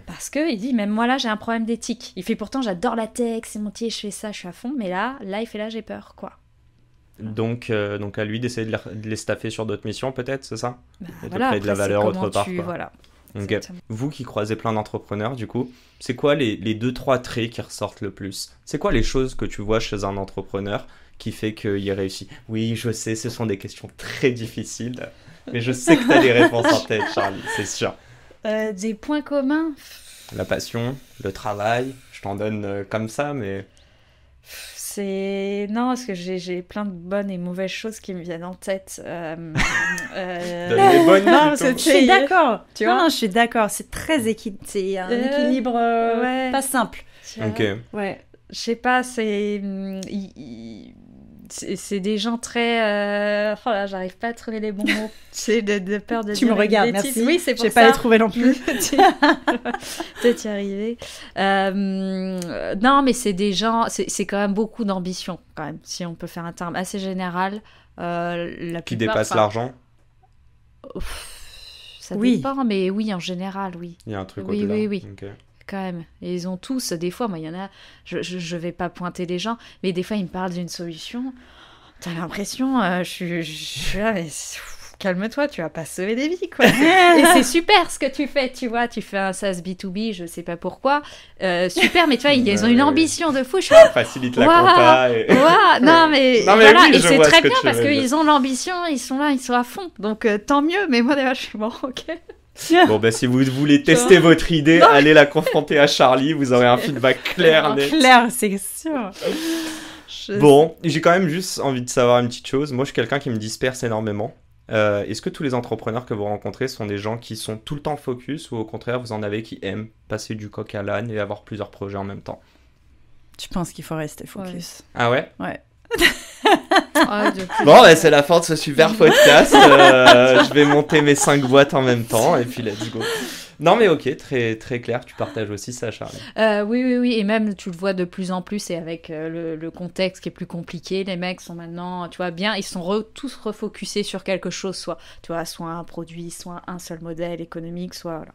Parce que il dit même moi là, j'ai un problème d'éthique. Il fait pourtant j'adore la tech, c'est mon métier, je fais ça, je suis à fond, mais là, là il fait là, j'ai peur quoi. Donc, euh, donc à lui d'essayer de, les staffer sur d'autres missions, peut-être, c'est ça bah, de de la valeur autre part. Vous qui croisez plein d'entrepreneurs, du coup, c'est quoi les, les deux, trois traits qui ressortent le plus C'est quoi les choses que tu vois chez un entrepreneur qui fait qu'il réussit Oui, je sais, ce sont des questions très difficiles, mais je sais que tu as les réponses en tête, Charlie, c'est sûr. Euh, des points communs La passion, le travail, je t'en donne euh, comme ça, mais c'est. Non, parce que j'ai plein de bonnes et mauvaises choses qui me viennent en tête. Euh, euh, non, je suis d'accord. Tu vois non, je suis d'accord. C'est très équi... C'est un euh, équilibre pas simple. Ok. Ouais. Je sais pas, c'est. Mm, c'est des gens très. Euh, oh là, j'arrive pas à trouver les bons mots. C'est de, peur de. tu me regardes, merci. Oui, c'est pas les trouver non plus. Peut-être y arriver. non, mais c'est des gens. C'est quand même beaucoup d'ambition, quand même, si on peut faire un terme assez général. Euh, Qui dépasse l'argent ça oui. dépend, mais oui, en général, oui. Il y a un truc oui, au-delà. Oui, oui, oui quand même. Et ils ont tous, des fois, moi, il y en a, je, ne vais pas pointer les gens, mais des fois, ils me parlent d'une solution. T'as l'impression, euh, je suis. calme-toi, tu vas pas sauver des vies, quoi. et c'est super ce que tu fais, tu vois. Tu fais un sas B2B, je sais pas pourquoi. Euh, super, mais tu vois, ils ont une ambition de fou. Je facilite la Et... non, mais, c'est très bien parce qu'ils ont l'ambition, ils sont là, ils sont à fond. Donc euh, tant mieux, mais moi, d'ailleurs je suis mort ok. Bon, ben, si vous voulez tester votre idée, allez la confronter à Charlie, vous aurez un feedback clair. Net. Clair, c'est sûr. Bon, j'ai quand même juste envie de savoir une petite chose. Moi, je suis quelqu'un qui me disperse énormément. Euh, est-ce que tous les entrepreneurs que vous rencontrez sont des gens qui sont tout le temps focus ou au contraire, vous en avez qui aiment passer du coq à l'âne et avoir plusieurs projets en même temps Tu penses qu'il faut rester focus. Ah ouais Ouais bon, bah, c'est la fin de ce super podcast. Euh, je vais monter mes 5 boîtes en même temps et puis let's go. Non, mais ok, très, très clair. Tu partages aussi ça, Charlie. Euh, oui, oui, oui. Et même, tu le vois de plus en plus et avec euh, le, contexte qui est plus compliqué. Les mecs sont maintenant, tu vois, bien, ils sont tous refocusés sur quelque chose, soit, tu vois, soit un produit, soit un seul modèle économique, soit. Voilà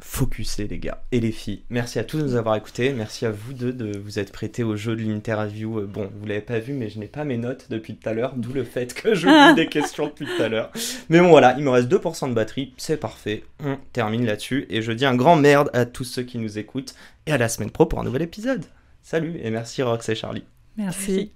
focuser les gars et les filles. Merci à tous de nous avoir écoutés. Merci à vous deux de vous être prêtés au jeu de l'interview. Euh, bon, vous l'avez pas vu, mais je n'ai pas mes notes depuis tout à l'heure, d'où le fait que je vous des questions depuis tout à l'heure. Mais bon, voilà, il me reste 2% de batterie, c'est parfait. On termine là-dessus. Et je dis un grand merde à tous ceux qui nous écoutent. Et à la semaine pro pour un nouvel épisode. Salut et merci Rox et Charlie. merci.